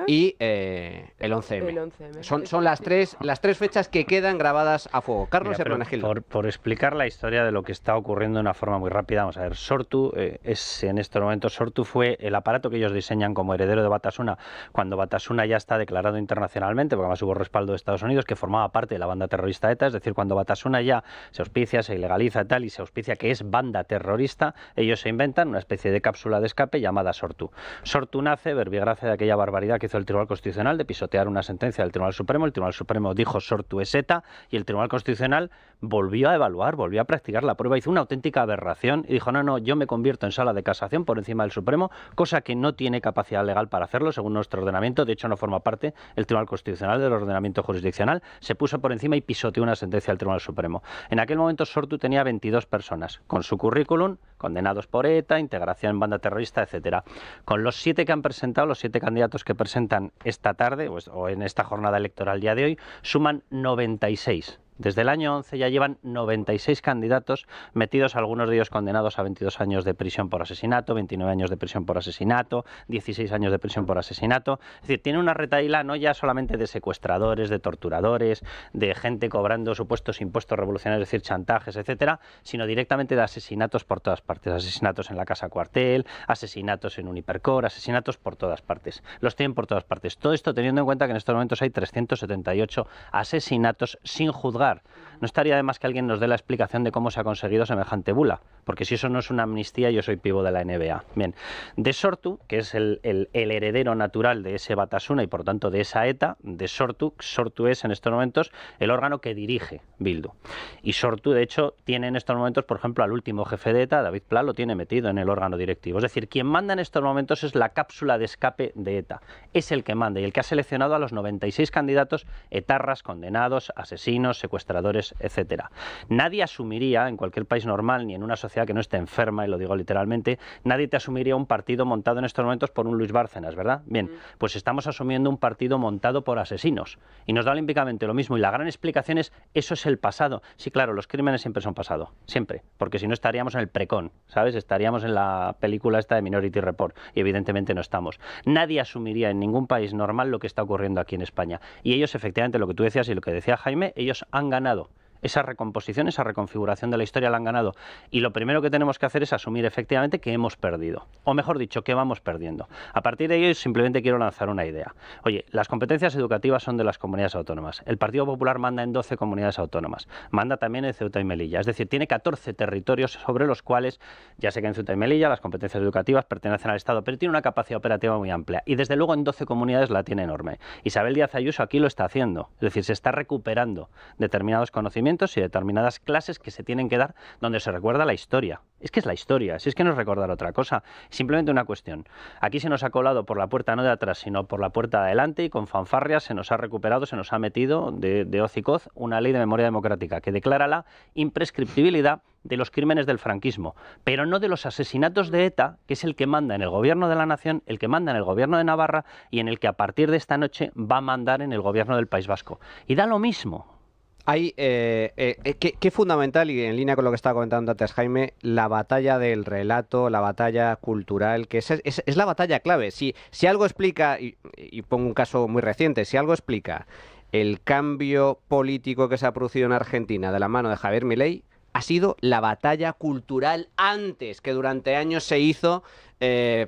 y eh, el 11M. Son, son, las, tres, las tres fechas que quedan grabadas a fuego. Carlos Mira, Gil. Por, explicar la historia de lo que está ocurriendo de una forma muy rápida, vamos a ver, Sortu eh, es en estos momentos, Sortu fue el aparato que ellos diseñan como heredero de Batasuna, cuando Batasuna ya está declarado internacionalmente, porque además hubo respaldo de Estados Unidos, que formaba parte de la banda terrorista ETA, es decir, cuando Batasuna ya se auspicia, se ilegaliza tal, y se auspicia que es banda terrorista, ellos se inventan una especie de cápsula de escape llamada Sortu. Sortu nace, verbigracia de aquella barbaridad que hizo el Tribunal Constitucional de pisotear una sentencia del Tribunal Supremo. El Tribunal Supremo dijo Sortu es ETA y el Tribunal Constitucional volvió a evaluar, volvió a practicar la prueba, hizo una auténtica aberración y dijo, no, no, yo me convierto en sala de casación por encima del Supremo, cosa que no tiene capacidad legal para hacerlo según nuestro ordenamiento, de hecho no forma parte el Tribunal Constitucional del ordenamiento jurisdiccional, se puso por encima y pisoteó una sentencia del Tribunal Supremo. En aquel momento Sortu tenía 22 personas, con su currículum, condenados por ETA, integración en banda terrorista, etcétera. Con los siete que han presentado, los siete candidatos que presentan esta tarde pues, o en esta jornada electoral día de hoy, suman 96 desde el año 11 ya llevan 96 candidatos metidos, algunos de ellos condenados a 22 años de prisión por asesinato, 29 años de prisión por asesinato, 16 años de prisión por asesinato. Es decir, tiene una retahíla no ya solamente de secuestradores, de torturadores, de gente cobrando supuestos impuestos revolucionarios, es decir, chantajes, etcétera, sino directamente de asesinatos por todas partes. Asesinatos en la casa cuartel, asesinatos en un hipercor, asesinatos por todas partes. Los tienen por todas partes. Todo esto teniendo en cuenta que en estos momentos hay 378 asesinatos sin juzgar no estaría de más que alguien nos dé la explicación de cómo se ha conseguido semejante bula, porque si eso no es una amnistía, yo soy pivo de la NBA. Bien, de Sortu, que es el, heredero natural de ese Batasuna y por tanto de esa ETA, de Sortu, Sortu es en estos momentos el órgano que dirige Bildu. Y Sortu, de hecho, tiene en estos momentos, por ejemplo, al último jefe de ETA, David Pla, lo tiene metido en el órgano directivo. Es decir, quien manda en estos momentos es la cápsula de escape de ETA. Es el que manda y el que ha seleccionado a los 96 candidatos etarras, condenados, asesinos, secuestrados etcétera. Nadie asumiría, en cualquier país normal, ni en una sociedad que no esté enferma, y lo digo literalmente, nadie te asumiría un partido montado en estos momentos por un Luis Bárcenas, ¿verdad? Bien, mm. pues estamos asumiendo un partido montado por asesinos. Y nos da olímpicamente lo mismo. Y la gran explicación es, eso es el pasado. Sí, claro, los crímenes siempre son pasado, siempre. Porque si no estaríamos en el precón, ¿sabes? Estaríamos en la película esta de Minority Report. Y evidentemente no estamos. Nadie asumiría en ningún país normal lo que está ocurriendo aquí en España. Y ellos, efectivamente, lo que tú decías y lo que decía Jaime, ellos han ganado esa recomposición, esa reconfiguración de la historia la han ganado. Y lo primero que tenemos que hacer es asumir efectivamente que hemos perdido, o mejor dicho, que vamos perdiendo. A partir de ello, simplemente quiero lanzar una idea. Oye, las competencias educativas son de las comunidades autónomas. El Partido Popular manda en 12 comunidades autónomas, manda también en Ceuta y Melilla, es decir, tiene 14 territorios sobre los cuales, ya sé que en Ceuta y Melilla las competencias educativas pertenecen al Estado, pero tiene una capacidad operativa muy amplia y desde luego en 12 comunidades la tiene enorme. Isabel Díaz Ayuso aquí lo está haciendo, es decir, se está recuperando determinados conocimientos y determinadas clases que se tienen que dar donde se recuerda la historia. Es que es la historia, si es que no es recordar otra cosa, simplemente una cuestión. Aquí se nos ha colado por la puerta no de atrás, sino por la puerta de adelante y con fanfarrias se nos ha recuperado, se nos ha metido de, de hoz y coz una ley de memoria democrática que declara la imprescriptibilidad de los crímenes del franquismo, pero no de los asesinatos de ETA, que es el que manda en el gobierno de la nación, el que manda en el gobierno de Navarra y en el que a partir de esta noche va a mandar en el gobierno del País Vasco. Y da lo mismo, hay, eh, eh, eh, que, fundamental, y en línea con lo que estaba comentando antes Jaime, la batalla del relato, la batalla cultural, que es, es, la batalla clave. Si, si algo explica, y, pongo un caso muy reciente, si algo explica el cambio político que se ha producido en Argentina de la mano de Javier Milei, ha sido la batalla cultural antes que durante años se hizo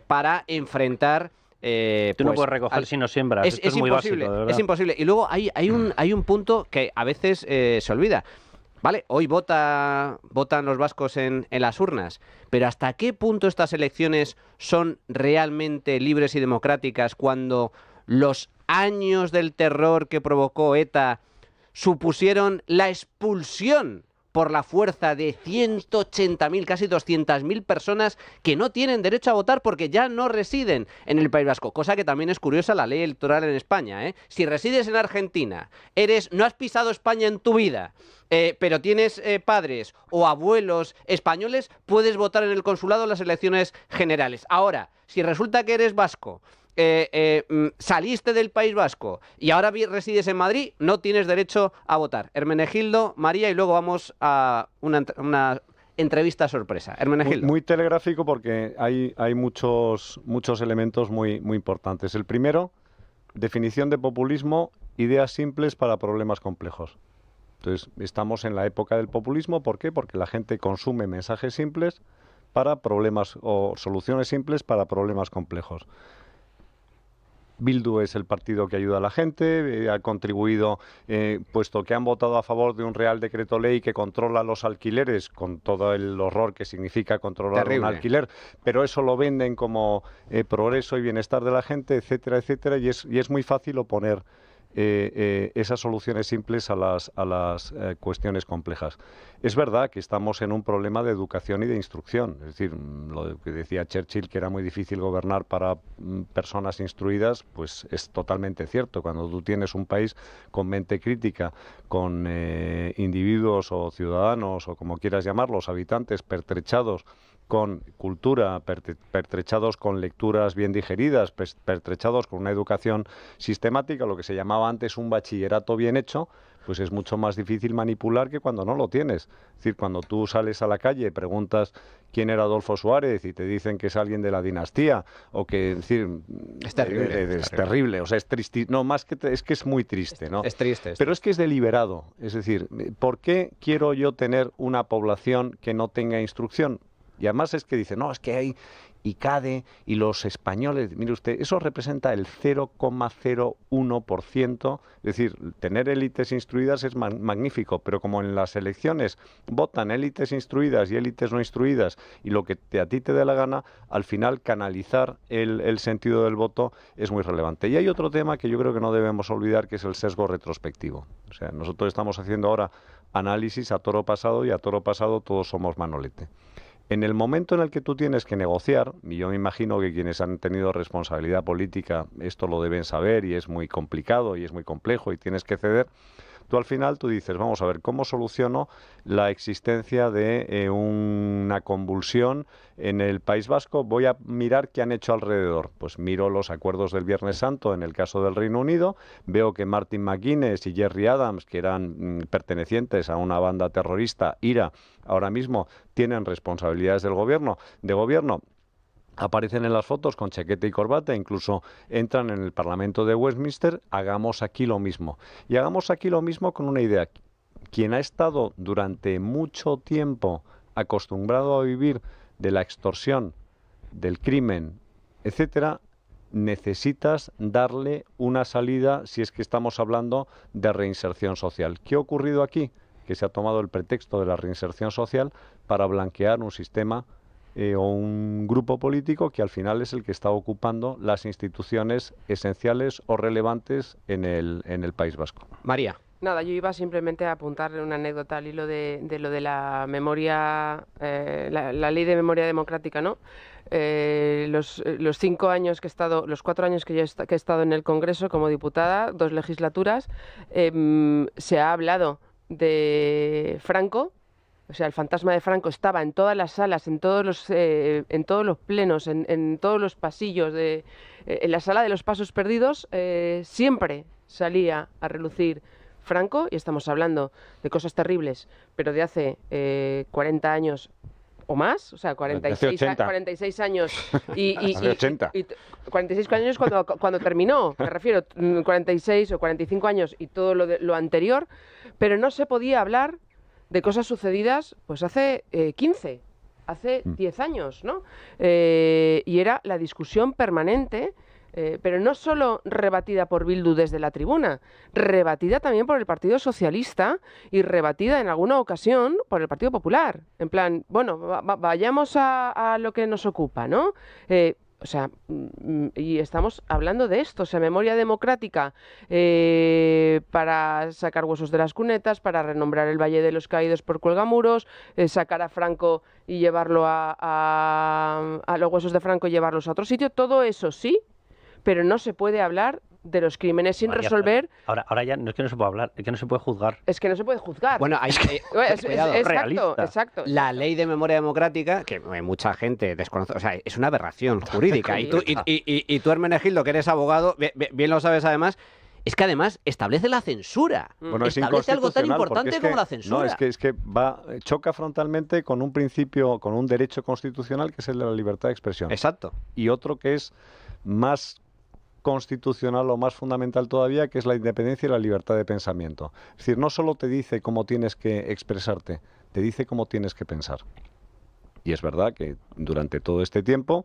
para enfrentar eh, Tú no pues puedes recoger si no siembras. Es, imposible, es imposible. Y luego hay, hay, un, hay un punto que a veces eh, se olvida. Vale, hoy vota, votan los vascos en, en, las urnas, pero ¿hasta qué punto estas elecciones son realmente libres y democráticas cuando los años del terror que provocó ETA supusieron la expulsión por la fuerza de 180.000, casi 200.000 personas que no tienen derecho a votar porque ya no residen en el País Vasco, cosa que también es curiosa la ley electoral en España. ¿eh? Si resides en Argentina, eres no has pisado España en tu vida, eh, pero tienes eh, padres o abuelos españoles, puedes votar en el consulado en las elecciones generales. Ahora, si resulta que eres vasco, eh, eh, mm, saliste del País Vasco y ahora resides en Madrid, no tienes derecho a votar. Hermenegildo, María, y luego vamos a una, entrevista sorpresa. Hermenegildo. Muy, telegráfico porque hay, muchos, muchos elementos muy, muy importantes. El primero, definición de populismo, ideas simples para problemas complejos. Entonces, estamos en la época del populismo. ¿Por qué? Porque la gente consume mensajes simples para problemas o soluciones simples para problemas complejos. Bildu es el partido que ayuda a la gente, eh, ha contribuido, eh, puesto que han votado a favor de un Real Decreto Ley que controla los alquileres, con todo el horror que significa controlar un alquiler, pero eso lo venden como eh, progreso y bienestar de la gente, etcétera, etcétera, y es, y es muy fácil oponer eh, eh, esas soluciones simples a las, a las eh, cuestiones complejas. Es verdad que estamos en un problema de educación y de instrucción, es decir, mm, lo que decía Churchill, que era muy difícil gobernar para mm, personas instruidas, pues es totalmente cierto. Cuando tú tienes un país con mente crítica, con individuos o ciudadanos o como quieras llamarlos, habitantes pertrechados, con cultura, pertrechados con lecturas bien digeridas, pertrechados con una educación sistemática, lo que se llamaba antes un bachillerato bien hecho, pues es mucho más difícil manipular que cuando no lo tienes. Es decir, cuando tú sales a la calle, preguntas quién era Adolfo Suárez y te dicen que es alguien de la dinastía o que, es decir, es terrible, eh, es terrible. o sea, es triste, no, más que es que es muy triste, ¿no? Es, triste. Pero es que es deliberado, es decir, ¿por qué quiero yo tener una población que no tenga instrucción? Y además es que dice, no, es que hay ICADE y los españoles. Mire usted, eso representa el 0,01%. Es decir, tener élites instruidas es magnífico, pero como en las elecciones votan élites instruidas y élites no instruidas y lo que a ti te dé la gana, al final canalizar el, el sentido del voto es muy relevante. Y hay otro tema que yo creo que no debemos olvidar, que es el sesgo retrospectivo. O sea, nosotros estamos haciendo ahora análisis a toro pasado y a toro pasado todos somos manolete. En el momento en el que tú tienes que negociar, y yo me imagino que quienes han tenido responsabilidad política esto lo deben saber y es muy complicado y es muy complejo y tienes que ceder, Tú al final tú dices, vamos a ver, ¿cómo soluciono la existencia de eh, una convulsión en el País Vasco? Voy a mirar qué han hecho alrededor. Pues miro los acuerdos del Viernes Santo en el caso del Reino Unido, veo que Martin McGuinness y Jerry Adams, que eran mm, pertenecientes a una banda terrorista, IRA, ahora mismo tienen responsabilidades del gobierno, de gobierno aparecen en las fotos con chaqueta y corbata, incluso entran en el Parlamento de Westminster, hagamos aquí lo mismo. Y hagamos aquí lo mismo con una idea. Quien ha estado durante mucho tiempo acostumbrado a vivir de la extorsión, del crimen, etcétera, necesitas darle una salida si es que estamos hablando de reinserción social. ¿Qué ha ocurrido aquí? Que se ha tomado el pretexto de la reinserción social para blanquear un sistema eh, o un grupo político que al final es el que está ocupando las instituciones esenciales o relevantes en el, en el País Vasco. María. Nada, yo iba simplemente a apuntarle una anécdota al hilo de, lo de la memoria, eh, la, ley de memoria democrática, ¿no? Eh, los, los, cinco años que he estado, los cuatro años que yo que he estado en el Congreso como diputada, dos legislaturas, em, se ha hablado de Franco, o sea, el fantasma de Franco estaba en todas las salas, en todos los, eh, en todos los plenos, en, todos los pasillos, de, eh, en la sala de los pasos perdidos, eh, siempre salía a relucir Franco y estamos hablando de cosas terribles, pero de hace 40 años o más, o sea, 46, 46 años. Y, 80. [laughs] 46 años cuando, terminó, me refiero, 46 mm, o 45 años y todo lo anterior, pero no se podía hablar de cosas sucedidas pues hace 15, eh, hace 10 mm. años, ¿no? Eh, y era la discusión permanente. Eh, pero no solo rebatida por Bildu desde la tribuna, rebatida también por el Partido Socialista y rebatida en alguna ocasión por el Partido Popular. En plan, bueno, vayamos a, lo que nos ocupa, ¿no? O sea, mm, y estamos hablando de esto, o sea, memoria democrática eh, para sacar huesos de las cunetas, para renombrar el Valle de los Caídos por Cuelgamuros, eh, sacar a Franco y llevarlo a, a los huesos de Franco y llevarlos a otro sitio, todo eso sí, pero no se puede hablar de los crímenes sin ah, resolver. ahora, ahora ya no es que no se puede hablar, es que no se puede juzgar. Es que no se puede juzgar. Bueno, hay que. [laughs] exacto, exacto, La ley de memoria democrática, que eh, mucha gente desconoce, o sea, es una aberración [laughs] jurídica. y, tú, y, Hermenegildo, que eres abogado, bien, lo sabes además, es que además establece la censura. Mm. Bueno, establece algo tan importante como la censura. No, es que, es que va, eh, choca frontalmente con un principio, con un derecho constitucional que es el de la libertad de expresión. Exacto. Y otro que es más constitucional o más fundamental todavía, que es la independencia y la libertad de pensamiento. Es decir, no solo te dice cómo tienes que expresarte, te dice cómo tienes que pensar. Y es verdad que durante todo este tiempo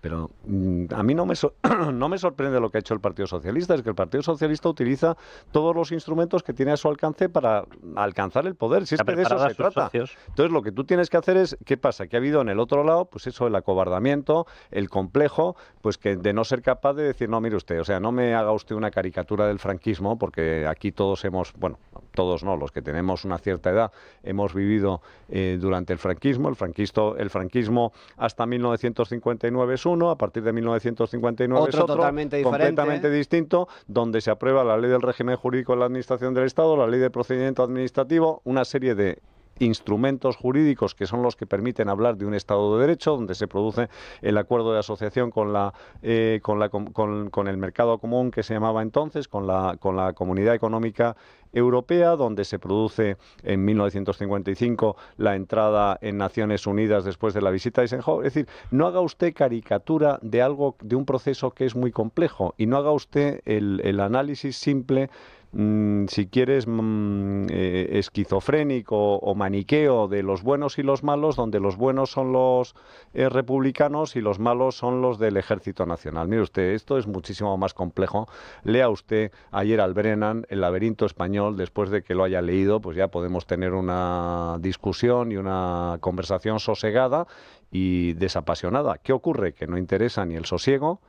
pero mm, a mí no me, [clears throat] no me sorprende lo que ha hecho el Partido Socialista, es que el Partido Socialista utiliza todos los instrumentos que tiene a su alcance para alcanzar el poder, si es de eso se trata. Entonces lo que tú tienes que hacer es, ¿qué pasa? Que ha habido en el otro lado, pues eso, el acobardamiento, el complejo, pues que de no ser capaz de decir, no, mire usted, o sea, no me haga usted una caricatura del franquismo, porque aquí todos hemos, bueno, todos no, los que tenemos una cierta edad, hemos vivido eh, durante el franquismo, el, franquisto, el franquismo hasta 1959 uno, a partir de 1959 es otro, completamente distinto, donde se aprueba la ley del régimen jurídico de la administración del Estado, la ley de procedimiento administrativo, una serie de instrumentos jurídicos que son los que permiten hablar de un Estado de Derecho, donde se produce el acuerdo de asociación con, la, eh, con, la, con, el mercado común que se llamaba entonces, con la, con la Comunidad Económica Europea, donde se produce en 1955 la entrada en Naciones Unidas después de la visita de Eisenhower. Es decir, no haga usted caricatura de algo, de un proceso que es muy complejo y no haga usted el análisis simple Mm, si quieres, mm, eh, esquizofrénico o maniqueo de los buenos y los malos, donde los buenos son los eh, republicanos y los malos son los del Ejército Nacional. Mire usted, esto es muchísimo más complejo. Lea usted ayer al Brennan, El laberinto español, después de que lo haya leído, pues ya podemos tener una discusión y una conversación sosegada y desapasionada. ¿Qué ocurre? Que no interesa ni el sosiego,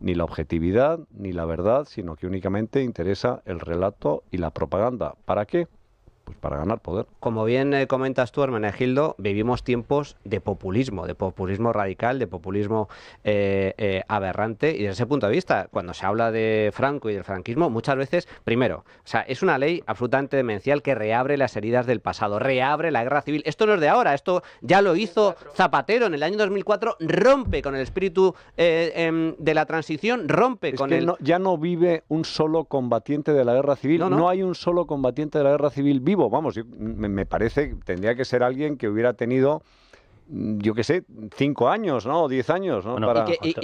ni la objetividad ni la verdad, sino que únicamente interesa el relato y la propaganda. ¿Para qué? pues para ganar poder. Como bien eh, comentas tú, Hermenegildo, vivimos tiempos de populismo, de populismo radical, de populismo eh, eh, aberrante. Y desde ese punto de vista, cuando se habla de Franco y del franquismo, muchas veces, primero, o sea, es una ley absolutamente demencial que reabre las heridas del pasado, reabre la guerra civil. Esto no es de ahora, esto ya lo hizo Zapatero en el año 2004, rompe con el espíritu em, de la transición, rompe con el... ya no vive un solo combatiente de la guerra civil, no, no hay un solo combatiente de la guerra civil vivo Vamos, me, me parece, tendría que ser alguien que hubiera tenido mm, yo qué sé, cinco años, ¿no? Diez años, ¿no? Para... Y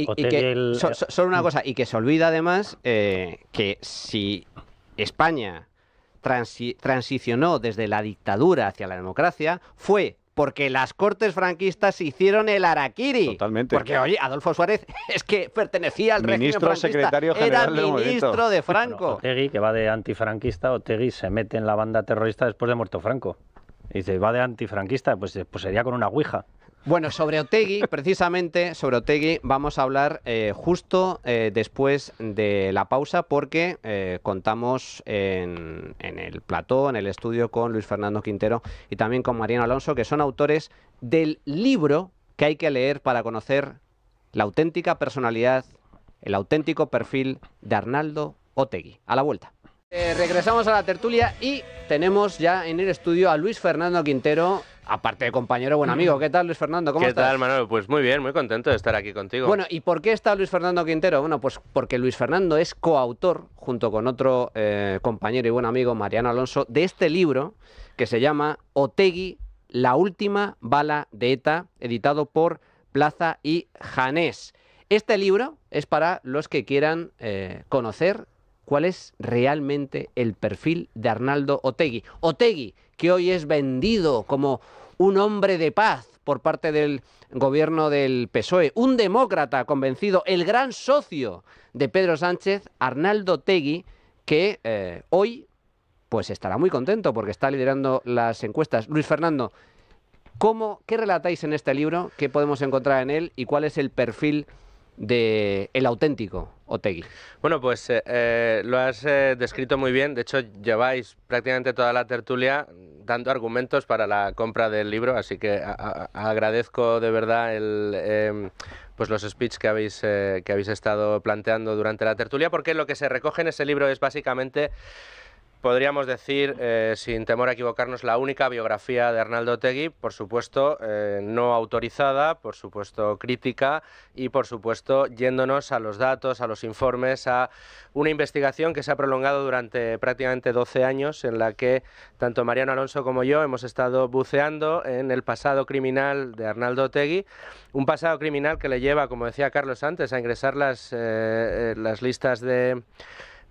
solo una cosa, y que se olvida además eh, que si España transicionó desde la dictadura hacia la democracia, fue porque las cortes franquistas hicieron el araquiri. Totalmente. Porque, oye, Adolfo Suárez [laughs] es que pertenecía al ministro, régimen secretario general Era ministro de Franco. que va de antifranquista, Otegui se mete en la banda terrorista después de muerto Franco. Y dice, va de antifranquista, pues, pues sería con una ouija. Bueno, sobre Otegui, precisamente sobre Otegui vamos a hablar eh, justo eh, después de la pausa porque eh, contamos en, en, el plató, en el estudio con Luis Fernando Quintero y también con Mariano Alonso, que son autores del libro que hay que leer para conocer la auténtica personalidad, el auténtico perfil de Arnaldo Otegui. A la vuelta. regresamos a la tertulia y tenemos ya en el estudio a Luis Fernando Quintero, aparte de compañero, buen amigo. [clears throat] ¿Qué tal, Luis Fernando? ¿Cómo ¿Qué tal, Manuel? Pues muy bien, muy contento de estar aquí contigo. Bueno, ¿y por qué está Luis Fernando Quintero? Bueno, pues porque Luis Fernando es coautor, junto con otro eh, compañero y buen amigo, Mariano Alonso, de este libro que se llama Otegui, la última bala de ETA, editado por Plaza y Janés. Este libro es para los que quieran eh, conocer cuál es realmente el perfil de Arnaldo Otegui. Otegui, que hoy es vendido como un hombre de paz por parte del gobierno del PSOE, un demócrata convencido, el gran socio de Pedro Sánchez, Arnaldo Otegui. que eh, hoy pues estará muy contento porque está liderando las encuestas. Luis Fernando, ¿qué relatáis en este libro? ¿Qué podemos encontrar en él? ¿Y cuál es el perfil de el auténtico Otegui. Bueno, pues eh, eh, lo has eh, descrito muy bien. De hecho, lleváis prácticamente toda la tertulia dando argumentos para la compra del libro, así que agradezco de verdad em, pues los speech que habéis, que habéis estado planteando durante la tertulia, porque lo que se recoge en ese libro es básicamente podríamos decir, eh, sin temor a equivocarnos, la única biografía de Arnaldo Tegui, por supuesto, eh, no autorizada, por supuesto, crítica y, por supuesto, yéndonos a los datos, a los informes, a una investigación que se ha prolongado durante prácticamente 12 años, en la que tanto Mariano Alonso como yo hemos estado buceando en el pasado criminal de Arnaldo Tegui, un pasado criminal que le lleva, como decía Carlos antes, a ingresar las, eh, las listas de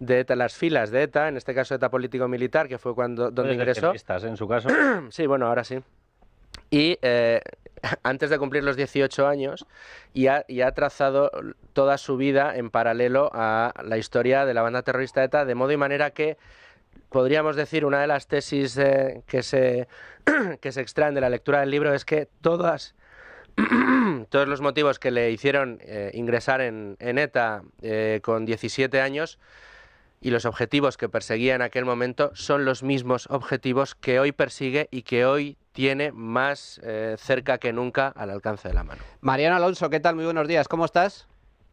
de ETA, las filas de ETA, en este caso ETA político-militar, que fue cuando donde ingresó. Estás ¿eh? en su caso. [clears throat] sí, bueno, ahora sí. Y eh, [laughs] antes de cumplir los 18 años y ha, trazado toda su vida en paralelo a la historia de la banda terrorista ETA, de modo y manera que podríamos decir una de las tesis eh, que, se, [clears throat] que se extraen de la lectura del libro es que todas [clears throat] todos los motivos que le hicieron ingresar en, ETA con 17 años y los objetivos que perseguía en aquel momento son los mismos objetivos que hoy persigue y que hoy tiene más eh, cerca que nunca al alcance de la mano. Mariano Alonso, ¿qué tal? Muy buenos días, ¿cómo estás?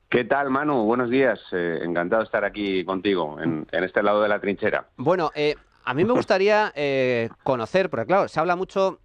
¿Qué tal, Manu? Buenos días. Eh, encantado de estar aquí contigo, en, este lado de la trinchera. Bueno, eh, a mí me gustaría conocer, porque claro, se habla mucho,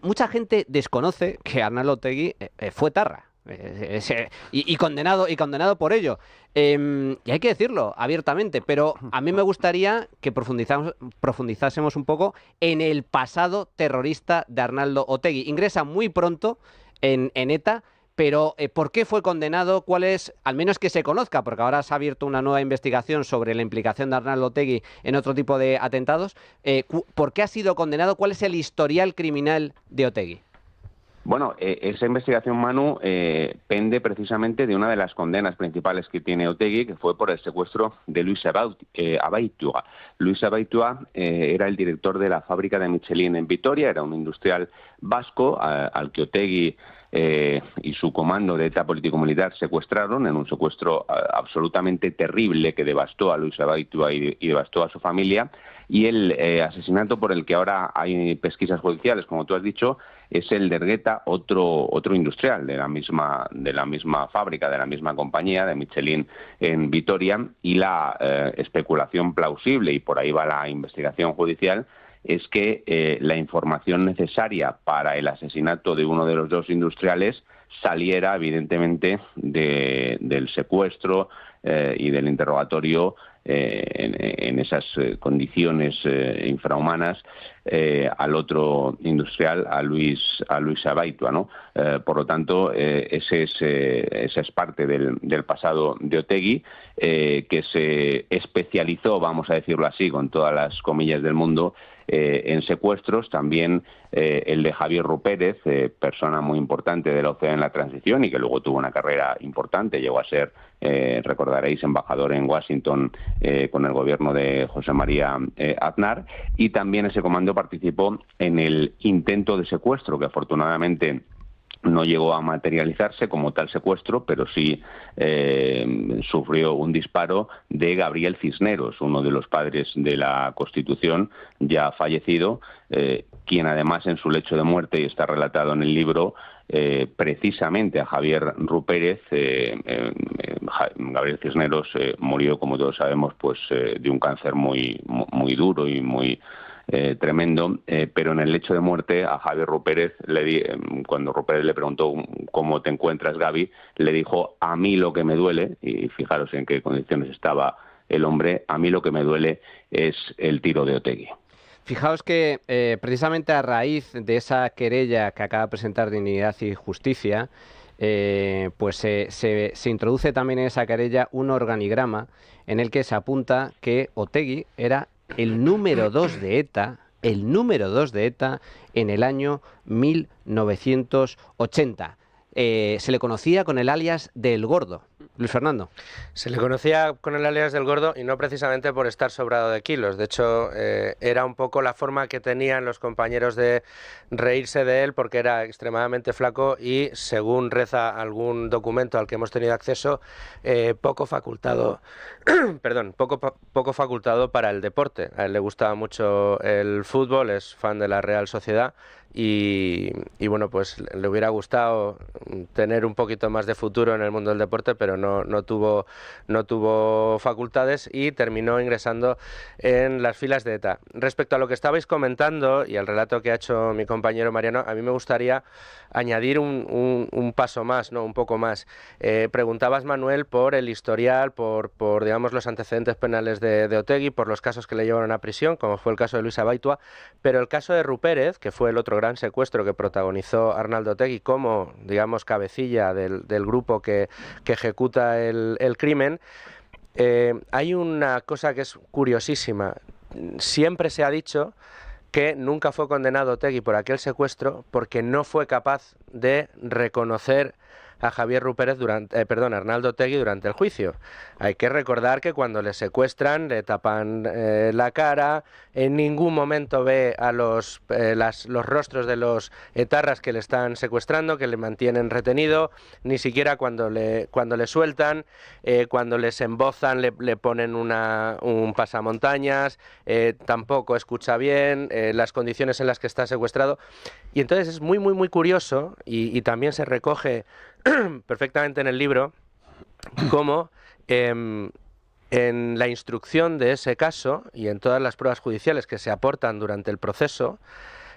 mucha gente desconoce que Arnaldo Tegui fue tarra. Eh, y, condenado y condenado por ello. Em, y hay que decirlo abiertamente, pero a mí me gustaría que profundizásemos un poco en el pasado terrorista de Arnaldo Otegui. Ingresa muy pronto en, ETA, pero eh, ¿por qué fue condenado? ¿Cuál es, al menos que se conozca, porque ahora se ha abierto una nueva investigación sobre la implicación de Arnaldo Otegui en otro tipo de atentados? Eh, ¿Por qué ha sido condenado? ¿Cuál es el historial criminal de Otegui? Bueno, eh, esa investigación, Manu, eh, pende precisamente de una de las condenas principales que tiene Otegui, que fue por el secuestro de Luis eh, Abaitua. Luis Abaitua era el director de la fábrica de Michelin en Vitoria, era un industrial vasco al que Otegui y su comando de ETA político-militar secuestraron en un secuestro absolutamente terrible que devastó a Luis Abaitua y devastó a su familia y el eh, asesinato por el que ahora hay pesquisas judiciales, como tú has dicho, es el de Ergueta, otro, otro industrial de la, misma, de la misma fábrica, de la misma compañía, de Michelin en Vitoria, y la eh, especulación plausible, y por ahí va la investigación judicial, es que eh, la información necesaria para el asesinato de uno de los dos industriales saliera evidentemente del secuestro y del interrogatorio eh, en, esas eh, condiciones eh, infrahumanas al otro industrial, a Luis, a Luis Abaitua. ¿no? por lo tanto, ese es, esa es parte del, del pasado de Otegui, que se especializó, vamos a decirlo así, con todas las comillas del mundo, eh, en secuestros, también eh, el de Javier Rupérez, eh, persona muy importante de la OCEA en la transición y que luego tuvo una carrera importante, llegó a ser, recordaréis, embajador en Washington con el gobierno de José María Aznar, y también ese comando participó en el intento de secuestro que afortunadamente no llegó a materializarse como tal secuestro, pero sí eh, sufrió un disparo de Gabriel Cisneros, uno de los padres de la Constitución ya fallecido, eh, quien además en su lecho de muerte, y está relatado en el libro, eh, precisamente a Javier Rupérez, Gabriel Cisneros murió, como todos sabemos, pues de un cáncer muy, muy duro y muy eh, tremendo, eh, pero en el lecho de muerte a Javier Rupérez, le em, cuando Rupérez le preguntó cómo te encuentras Gaby, le dijo a mí lo que me duele, y fijaros en qué condiciones estaba el hombre, a mí lo que me duele es el tiro de Otegui. Fijaos que eh, precisamente a raíz de esa querella que acaba de presentar Dignidad y Justicia, pues se, se, introduce también en esa querella un organigrama en el que se apunta que Otegui era el número 2 de ETA, el número 2 de ETA en el año 1980. Eh, se le conocía con el alias del Gordo. Luis Fernando. Se le conocía con el alias del gordo y no precisamente por estar sobrado de kilos. De hecho, eh, era un poco la forma que tenían los compañeros de reírse de él porque era extremadamente flaco y, según reza algún documento al que hemos tenido acceso, eh, poco facultado, [clears throat] perdón, poco, poco facultado para el deporte. A él le gustaba mucho el fútbol, es fan de la Real Sociedad y, y bueno, pues le hubiera gustado tener un poquito más de futuro en el mundo del deporte, pero no, no, tuvo, no tuvo facultades y terminó ingresando en las filas de ETA. Respecto a lo que estabais comentando y al relato que ha hecho mi compañero Mariano, a mí me gustaría añadir un, un, paso más, ¿no? un poco más. Eh, preguntabas, Manuel, por el historial, por, por digamos, los antecedentes penales de, Otegui, por los casos que le llevaron a prisión, como fue el caso de Luisa Baitua, pero el caso de Rupérez, que fue el otro gran secuestro que protagonizó Arnaldo Otegui como, digamos, cabecilla del, grupo que, que ejecutó el, crimen, eh, hay una cosa que es curiosísima. Siempre se ha dicho que nunca fue condenado Tegui por aquel secuestro porque no fue capaz de reconocer a Javier Rupérez durante, eh, perdón, a Arnaldo Tegui durante el juicio. Hay que recordar que cuando le secuestran, le tapan eh, la cara, en ningún momento ve a los, eh, las, los rostros de los etarras que le están secuestrando, que le mantienen retenido, ni siquiera cuando le, cuando le sueltan, cuando les embozan, le, le ponen un pasamontañas, tampoco escucha bien, las condiciones en las que está secuestrado. Y entonces es muy, muy, muy curioso y también se recoge [clears throat] perfectamente en el libro como em, en la instrucción de ese caso y en todas las pruebas judiciales que se aportan durante el proceso,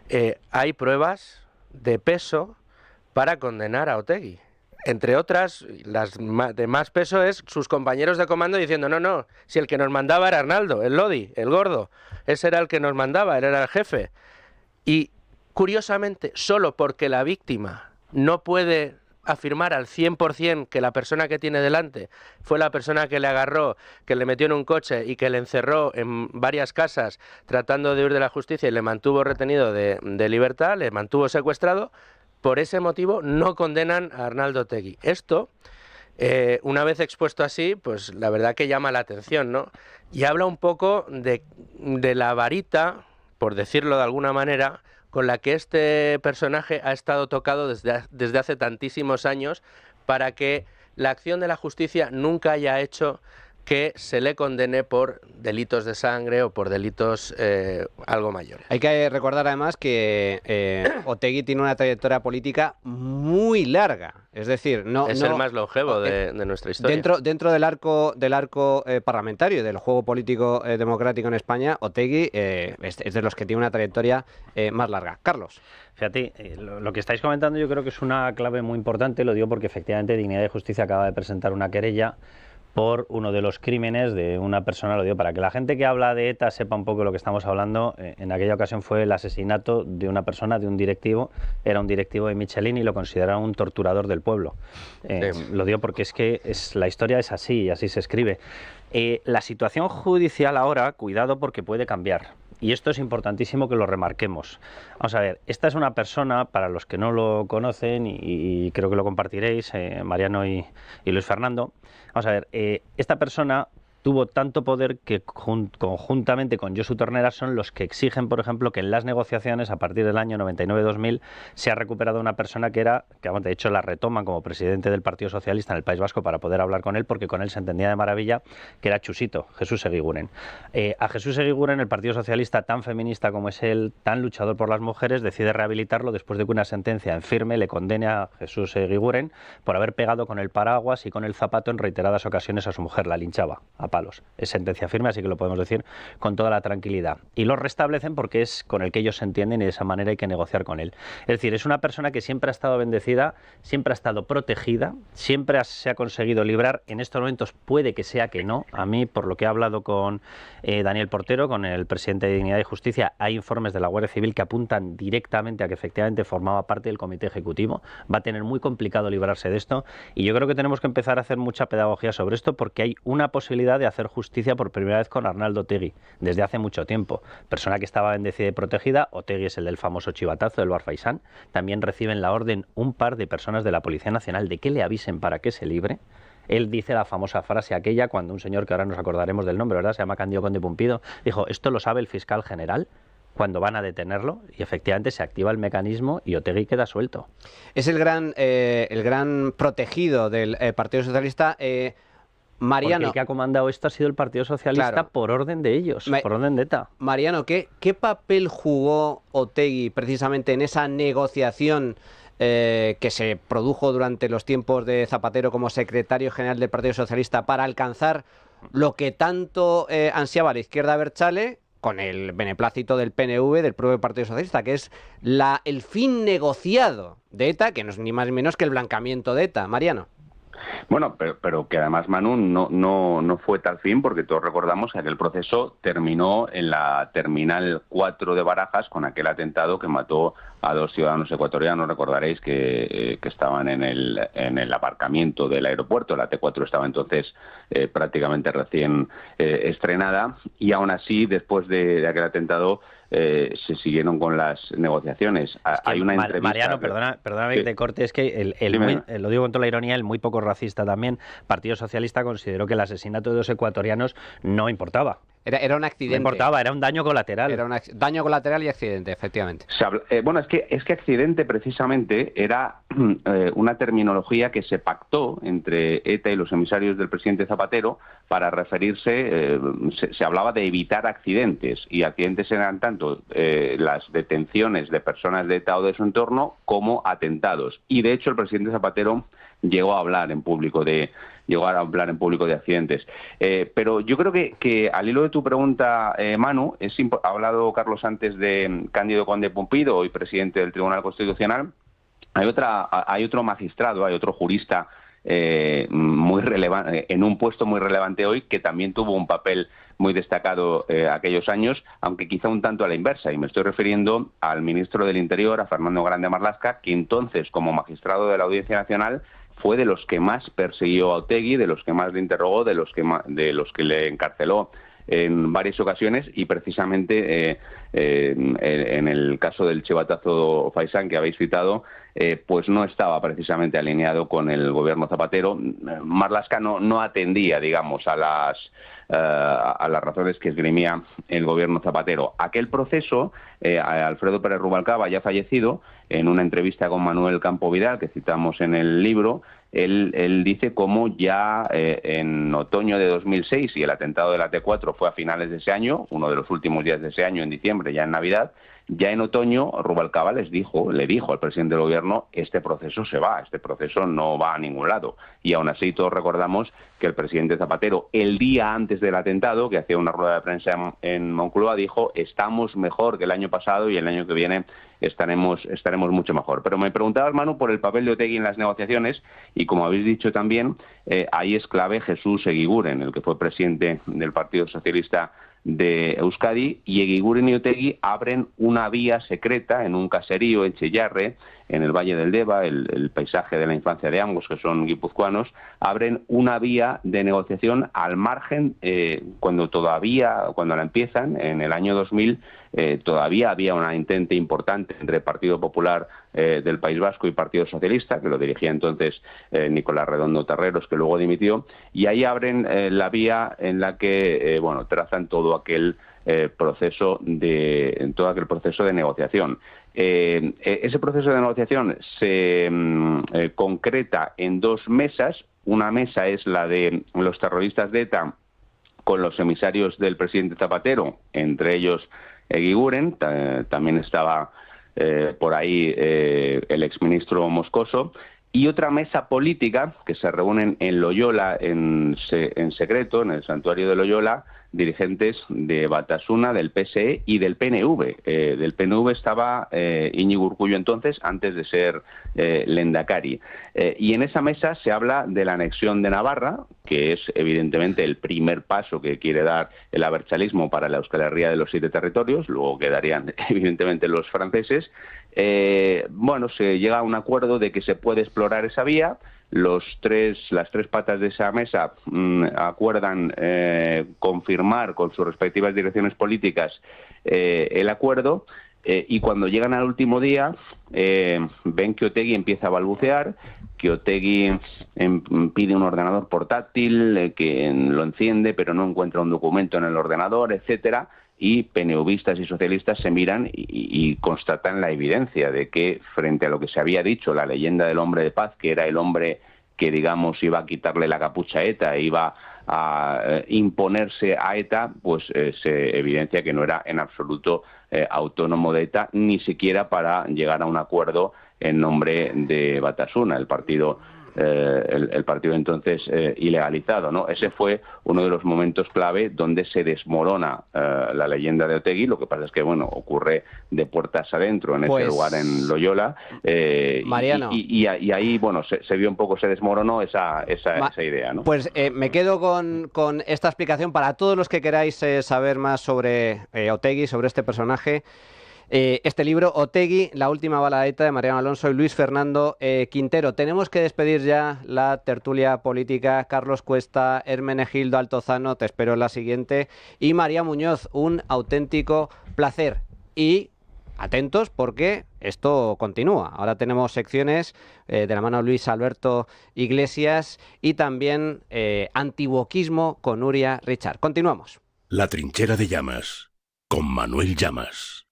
eh, hay pruebas de peso para condenar a Otegui. Entre otras, las de más peso es sus compañeros de comando diciendo, no, no, si el que nos mandaba era Arnaldo, el Lodi, el gordo, ese era el que nos mandaba, él era el jefe. Y curiosamente, solo porque la víctima no puede afirmar al 100% que la persona que tiene delante fue la persona que le agarró, que le metió en un coche y que le encerró en varias casas tratando de huir de la justicia y le mantuvo retenido de, libertad, le mantuvo secuestrado, por ese motivo no condenan a Arnaldo Tegui. Esto, eh, una vez expuesto así, pues la verdad que llama la atención, ¿no? Y habla un poco de la varita, por decirlo de alguna manera, con la que este personaje ha estado tocado desde, desde hace tantísimos años para que la acción de la justicia nunca haya hecho que se le condene por delitos de sangre o por delitos eh, algo mayores. Hay que recordar además que eh, Otegui tiene una trayectoria política muy larga. Es decir, no es el más longevo oh, eh, de, nuestra historia. Dentro, dentro del arco del arco eh, parlamentario del juego político democrático en España, Otegui es, de los que tiene una trayectoria más larga. Carlos. Fíjate, lo que estáis comentando yo creo que es una clave muy importante. Lo digo porque efectivamente Dignidad y Justicia acaba de presentar una querella por uno de los crímenes de una persona, lo digo para que la gente que habla de ETA sepa un poco lo que estamos hablando, eh, en aquella ocasión fue el asesinato de una persona, de un directivo, era un directivo de Michelin y lo consideraron un torturador del pueblo. Eh, lo digo porque es que es, la historia es así y así se escribe. Eh, la situación judicial ahora, cuidado porque puede cambiar y esto es importantísimo que lo remarquemos. Vamos a ver, esta es una persona, para los que no lo conocen, y, creo que lo compartiréis, eh, Mariano y, Luis Fernando, vamos a ver, eh, esta persona tuvo tanto poder que conjuntamente con Josu Tornera son los que exigen, por ejemplo, que en las negociaciones a partir del año 99-2000 se ha recuperado una persona que era, que de hecho la retoman como presidente del Partido Socialista en el País Vasco para poder hablar con él, porque con él se entendía de maravilla, que era Chusito, Jesús Eguiguren. Eh, a Jesús Eguiguren el Partido Socialista, tan feminista como es él, tan luchador por las mujeres, decide rehabilitarlo después de que una sentencia en firme le condene a Jesús Eguiguren por haber pegado con el paraguas y con el zapato en reiteradas ocasiones a su mujer, la linchaba palos. Es sentencia firme, así que lo podemos decir con toda la tranquilidad. Y lo restablecen porque es con el que ellos se entienden y de esa manera hay que negociar con él. Es decir, es una persona que siempre ha estado bendecida, siempre ha estado protegida, siempre se ha conseguido librar. En estos momentos puede que sea que no. A mí, por lo que he hablado con eh, Daniel Portero, con el presidente de Dignidad y Justicia, hay informes de la Guardia Civil que apuntan directamente a que efectivamente formaba parte del comité ejecutivo. Va a tener muy complicado librarse de esto y yo creo que tenemos que empezar a hacer mucha pedagogía sobre esto porque hay una posibilidad de de hacer justicia por primera vez con Arnaldo Otegui... desde hace mucho tiempo. Persona que estaba bendecida y protegida, Otegui es el del famoso chivatazo del Barfaisán, también reciben la orden un par de personas de la Policía Nacional de que le avisen para que se libre. Él dice la famosa frase aquella cuando un señor que ahora nos acordaremos del nombre, ¿verdad? Se llama Candido Conde Pumpido, dijo, esto lo sabe el fiscal general cuando van a detenerlo y efectivamente se activa el mecanismo y Otegui queda suelto. Es el gran, eh, el gran protegido del eh, Partido Socialista. Eh, Mariano. el que ha comandado esto ha sido el Partido Socialista por orden de ellos, por orden de ETA. Mariano, ¿qué, papel jugó Otegui precisamente en esa negociación eh, que se produjo durante los tiempos de Zapatero como secretario general del Partido Socialista para alcanzar lo que tanto eh, ansiaba la izquierda Berchale? con el beneplácito del PNV, del propio Partido Socialista, que es la, el fin negociado de ETA, que no es ni más ni menos que el blancamiento de ETA. Mariano. Bueno, pero, que además Manu no, no, fue tal fin porque todos recordamos que aquel proceso terminó en la Terminal 4 de Barajas con aquel atentado que mató a dos ciudadanos ecuatorianos, recordaréis eh, que, estaban en el, en el aparcamiento del aeropuerto, la T4 estaba entonces eh, prácticamente recién eh, estrenada y aún así después de aquel atentado eh, se siguieron con las negociaciones. Hay una entrevista... Mariano, perdona, perdóname te corte, es que el, lo digo con toda la ironía, el muy poco racista también, Partido Socialista consideró que el asesinato de dos ecuatorianos no importaba era, un accidente. No importaba, era un daño colateral. Era un daño colateral y accidente, efectivamente. Eh, bueno, es que, es que accidente precisamente era [clears throat] eh, una terminología que se pactó entre ETA y los emisarios del presidente Zapatero para referirse, eh, se, se, hablaba de evitar accidentes y accidentes eran tanto las detenciones de personas de ETA o de su entorno como atentados. Y de hecho el presidente Zapatero llegó a hablar en público de llegar a un en público de accidentes. Eh, pero yo creo que, que, al hilo de tu pregunta, eh, Manu, es ha hablado Carlos antes de mm, Cándido Conde Pumpido, hoy presidente del Tribunal Constitucional. Hay, otra, hay otro magistrado, hay otro jurista eh, muy relevante, en un puesto muy relevante hoy, que también tuvo un papel muy destacado aquellos años, aunque quizá un tanto a la inversa. Y me estoy refiriendo al ministro del Interior, a Fernando Grande Marlasca, que entonces, como magistrado de la Audiencia Nacional, fue de los que más persiguió a Otegui, de los que más le interrogó, de los que, de los que le encarceló en varias ocasiones y precisamente eh, eh, en el caso del chivatazo Faisán que habéis citado, eh, pues no estaba precisamente alineado con el gobierno Zapatero. Mm, Marlasca no, atendía, digamos, a las, eh, a las razones que esgrimía el gobierno Zapatero. Aquel proceso, eh, Alfredo Pérez Rubalcaba, ya fallecido, en una entrevista con Manuel Campo Vidal, que citamos en el libro, él, él, dice cómo ya en otoño de 2006, y el atentado de la T4 fue a finales de ese año, uno de los últimos días de ese año, en diciembre, ya en Navidad, ya en otoño, Rubalcaba les dijo, le dijo al presidente del gobierno, este proceso se va, este proceso no va a ningún lado. Y aún así todos recordamos que el presidente Zapatero, el día antes del atentado, que hacía una rueda de prensa en Moncloa, dijo, estamos mejor que el año pasado y el año que viene estaremos, estaremos mucho mejor. Pero me preguntaba, hermano, por el papel de Otegui en las negociaciones y como habéis dicho también, eh, ahí es clave Jesús Eguiguren, el que fue presidente del Partido Socialista de Euskadi y Egiguren y abren una vía secreta en un caserío en Chellarre en el Valle del Deva, el, paisaje de la infancia de ambos, que son guipuzcoanos, abren una vía de negociación al margen eh, cuando todavía, cuando la empiezan, en el año 2000, eh, todavía había una intenta importante entre el Partido Popular eh, del País Vasco y Partido Socialista, que lo dirigía entonces Nicolás Redondo Terreros, que luego dimitió, y ahí abren la vía en la que bueno, trazan todo aquel proceso de todo aquel proceso de negociación. Eh, eh, ese proceso de negociación se mm, eh, concreta en dos mesas. Una mesa es la de los terroristas de ETA con los emisarios del presidente Zapatero, entre ellos Eguiguren, también estaba por ahí el exministro Moscoso, y otra mesa política que se reúnen en Loyola en secreto, en el santuario de Loyola, dirigentes de Batasuna, del PSE y del PNV. Eh, del PNV estaba eh, Íñigo entonces, antes de ser eh, Lendakari. Eh, y en esa mesa se habla de la anexión de Navarra, que es evidentemente el primer paso que quiere dar el abertzalismo para la Euskal de los siete territorios, luego quedarían [laughs] evidentemente los franceses. bueno, se llega a un acuerdo de que se puede explorar esa vía, los tres, las tres patas de esa mesa mm, acuerdan eh, confirmar con sus respectivas direcciones políticas eh, el acuerdo. Eh, y cuando llegan al último día, ven que Otegui empieza a balbucear, que Otegui em, pide un ordenador portátil, que lo enciende, pero no encuentra un documento en el ordenador, etcétera y Peneuvistas y socialistas se miran y, constatan la evidencia de que frente a lo que se había dicho, la leyenda del hombre de paz, que era el hombre que digamos iba a quitarle la capucha a ETA, e iba a eh, imponerse a ETA, pues eh, se evidencia que no era en absoluto eh, autónomo de ETA, ni siquiera para llegar a un acuerdo en nombre de Batasuna, el partido eh, el, partido entonces eh, ilegalizado. ¿no? Ese fue uno de los momentos clave donde se desmorona eh, la leyenda de Otegui. Lo que pasa es que bueno ocurre de puertas adentro en ese pues lugar en Loyola. Mariano. Y, ahí bueno se, vio un poco, se desmoronó esa, esa, esa idea. ¿no? Pues me quedo con, con, esta explicación para todos los que queráis saber más sobre Otegui, sobre este personaje. Eh, este libro, Otegui, la última baladeta de Mariano Alonso y Luis Fernando eh, Quintero. Tenemos que despedir ya la tertulia política. Carlos Cuesta, Hermenegildo Altozano, te espero en la siguiente. Y María Muñoz, un auténtico placer. Y atentos porque esto continúa. Ahora tenemos secciones eh, de la mano de Luis Alberto Iglesias y también eh, con Uria Richard. Continuamos. La trinchera de llamas con Manuel Llamas.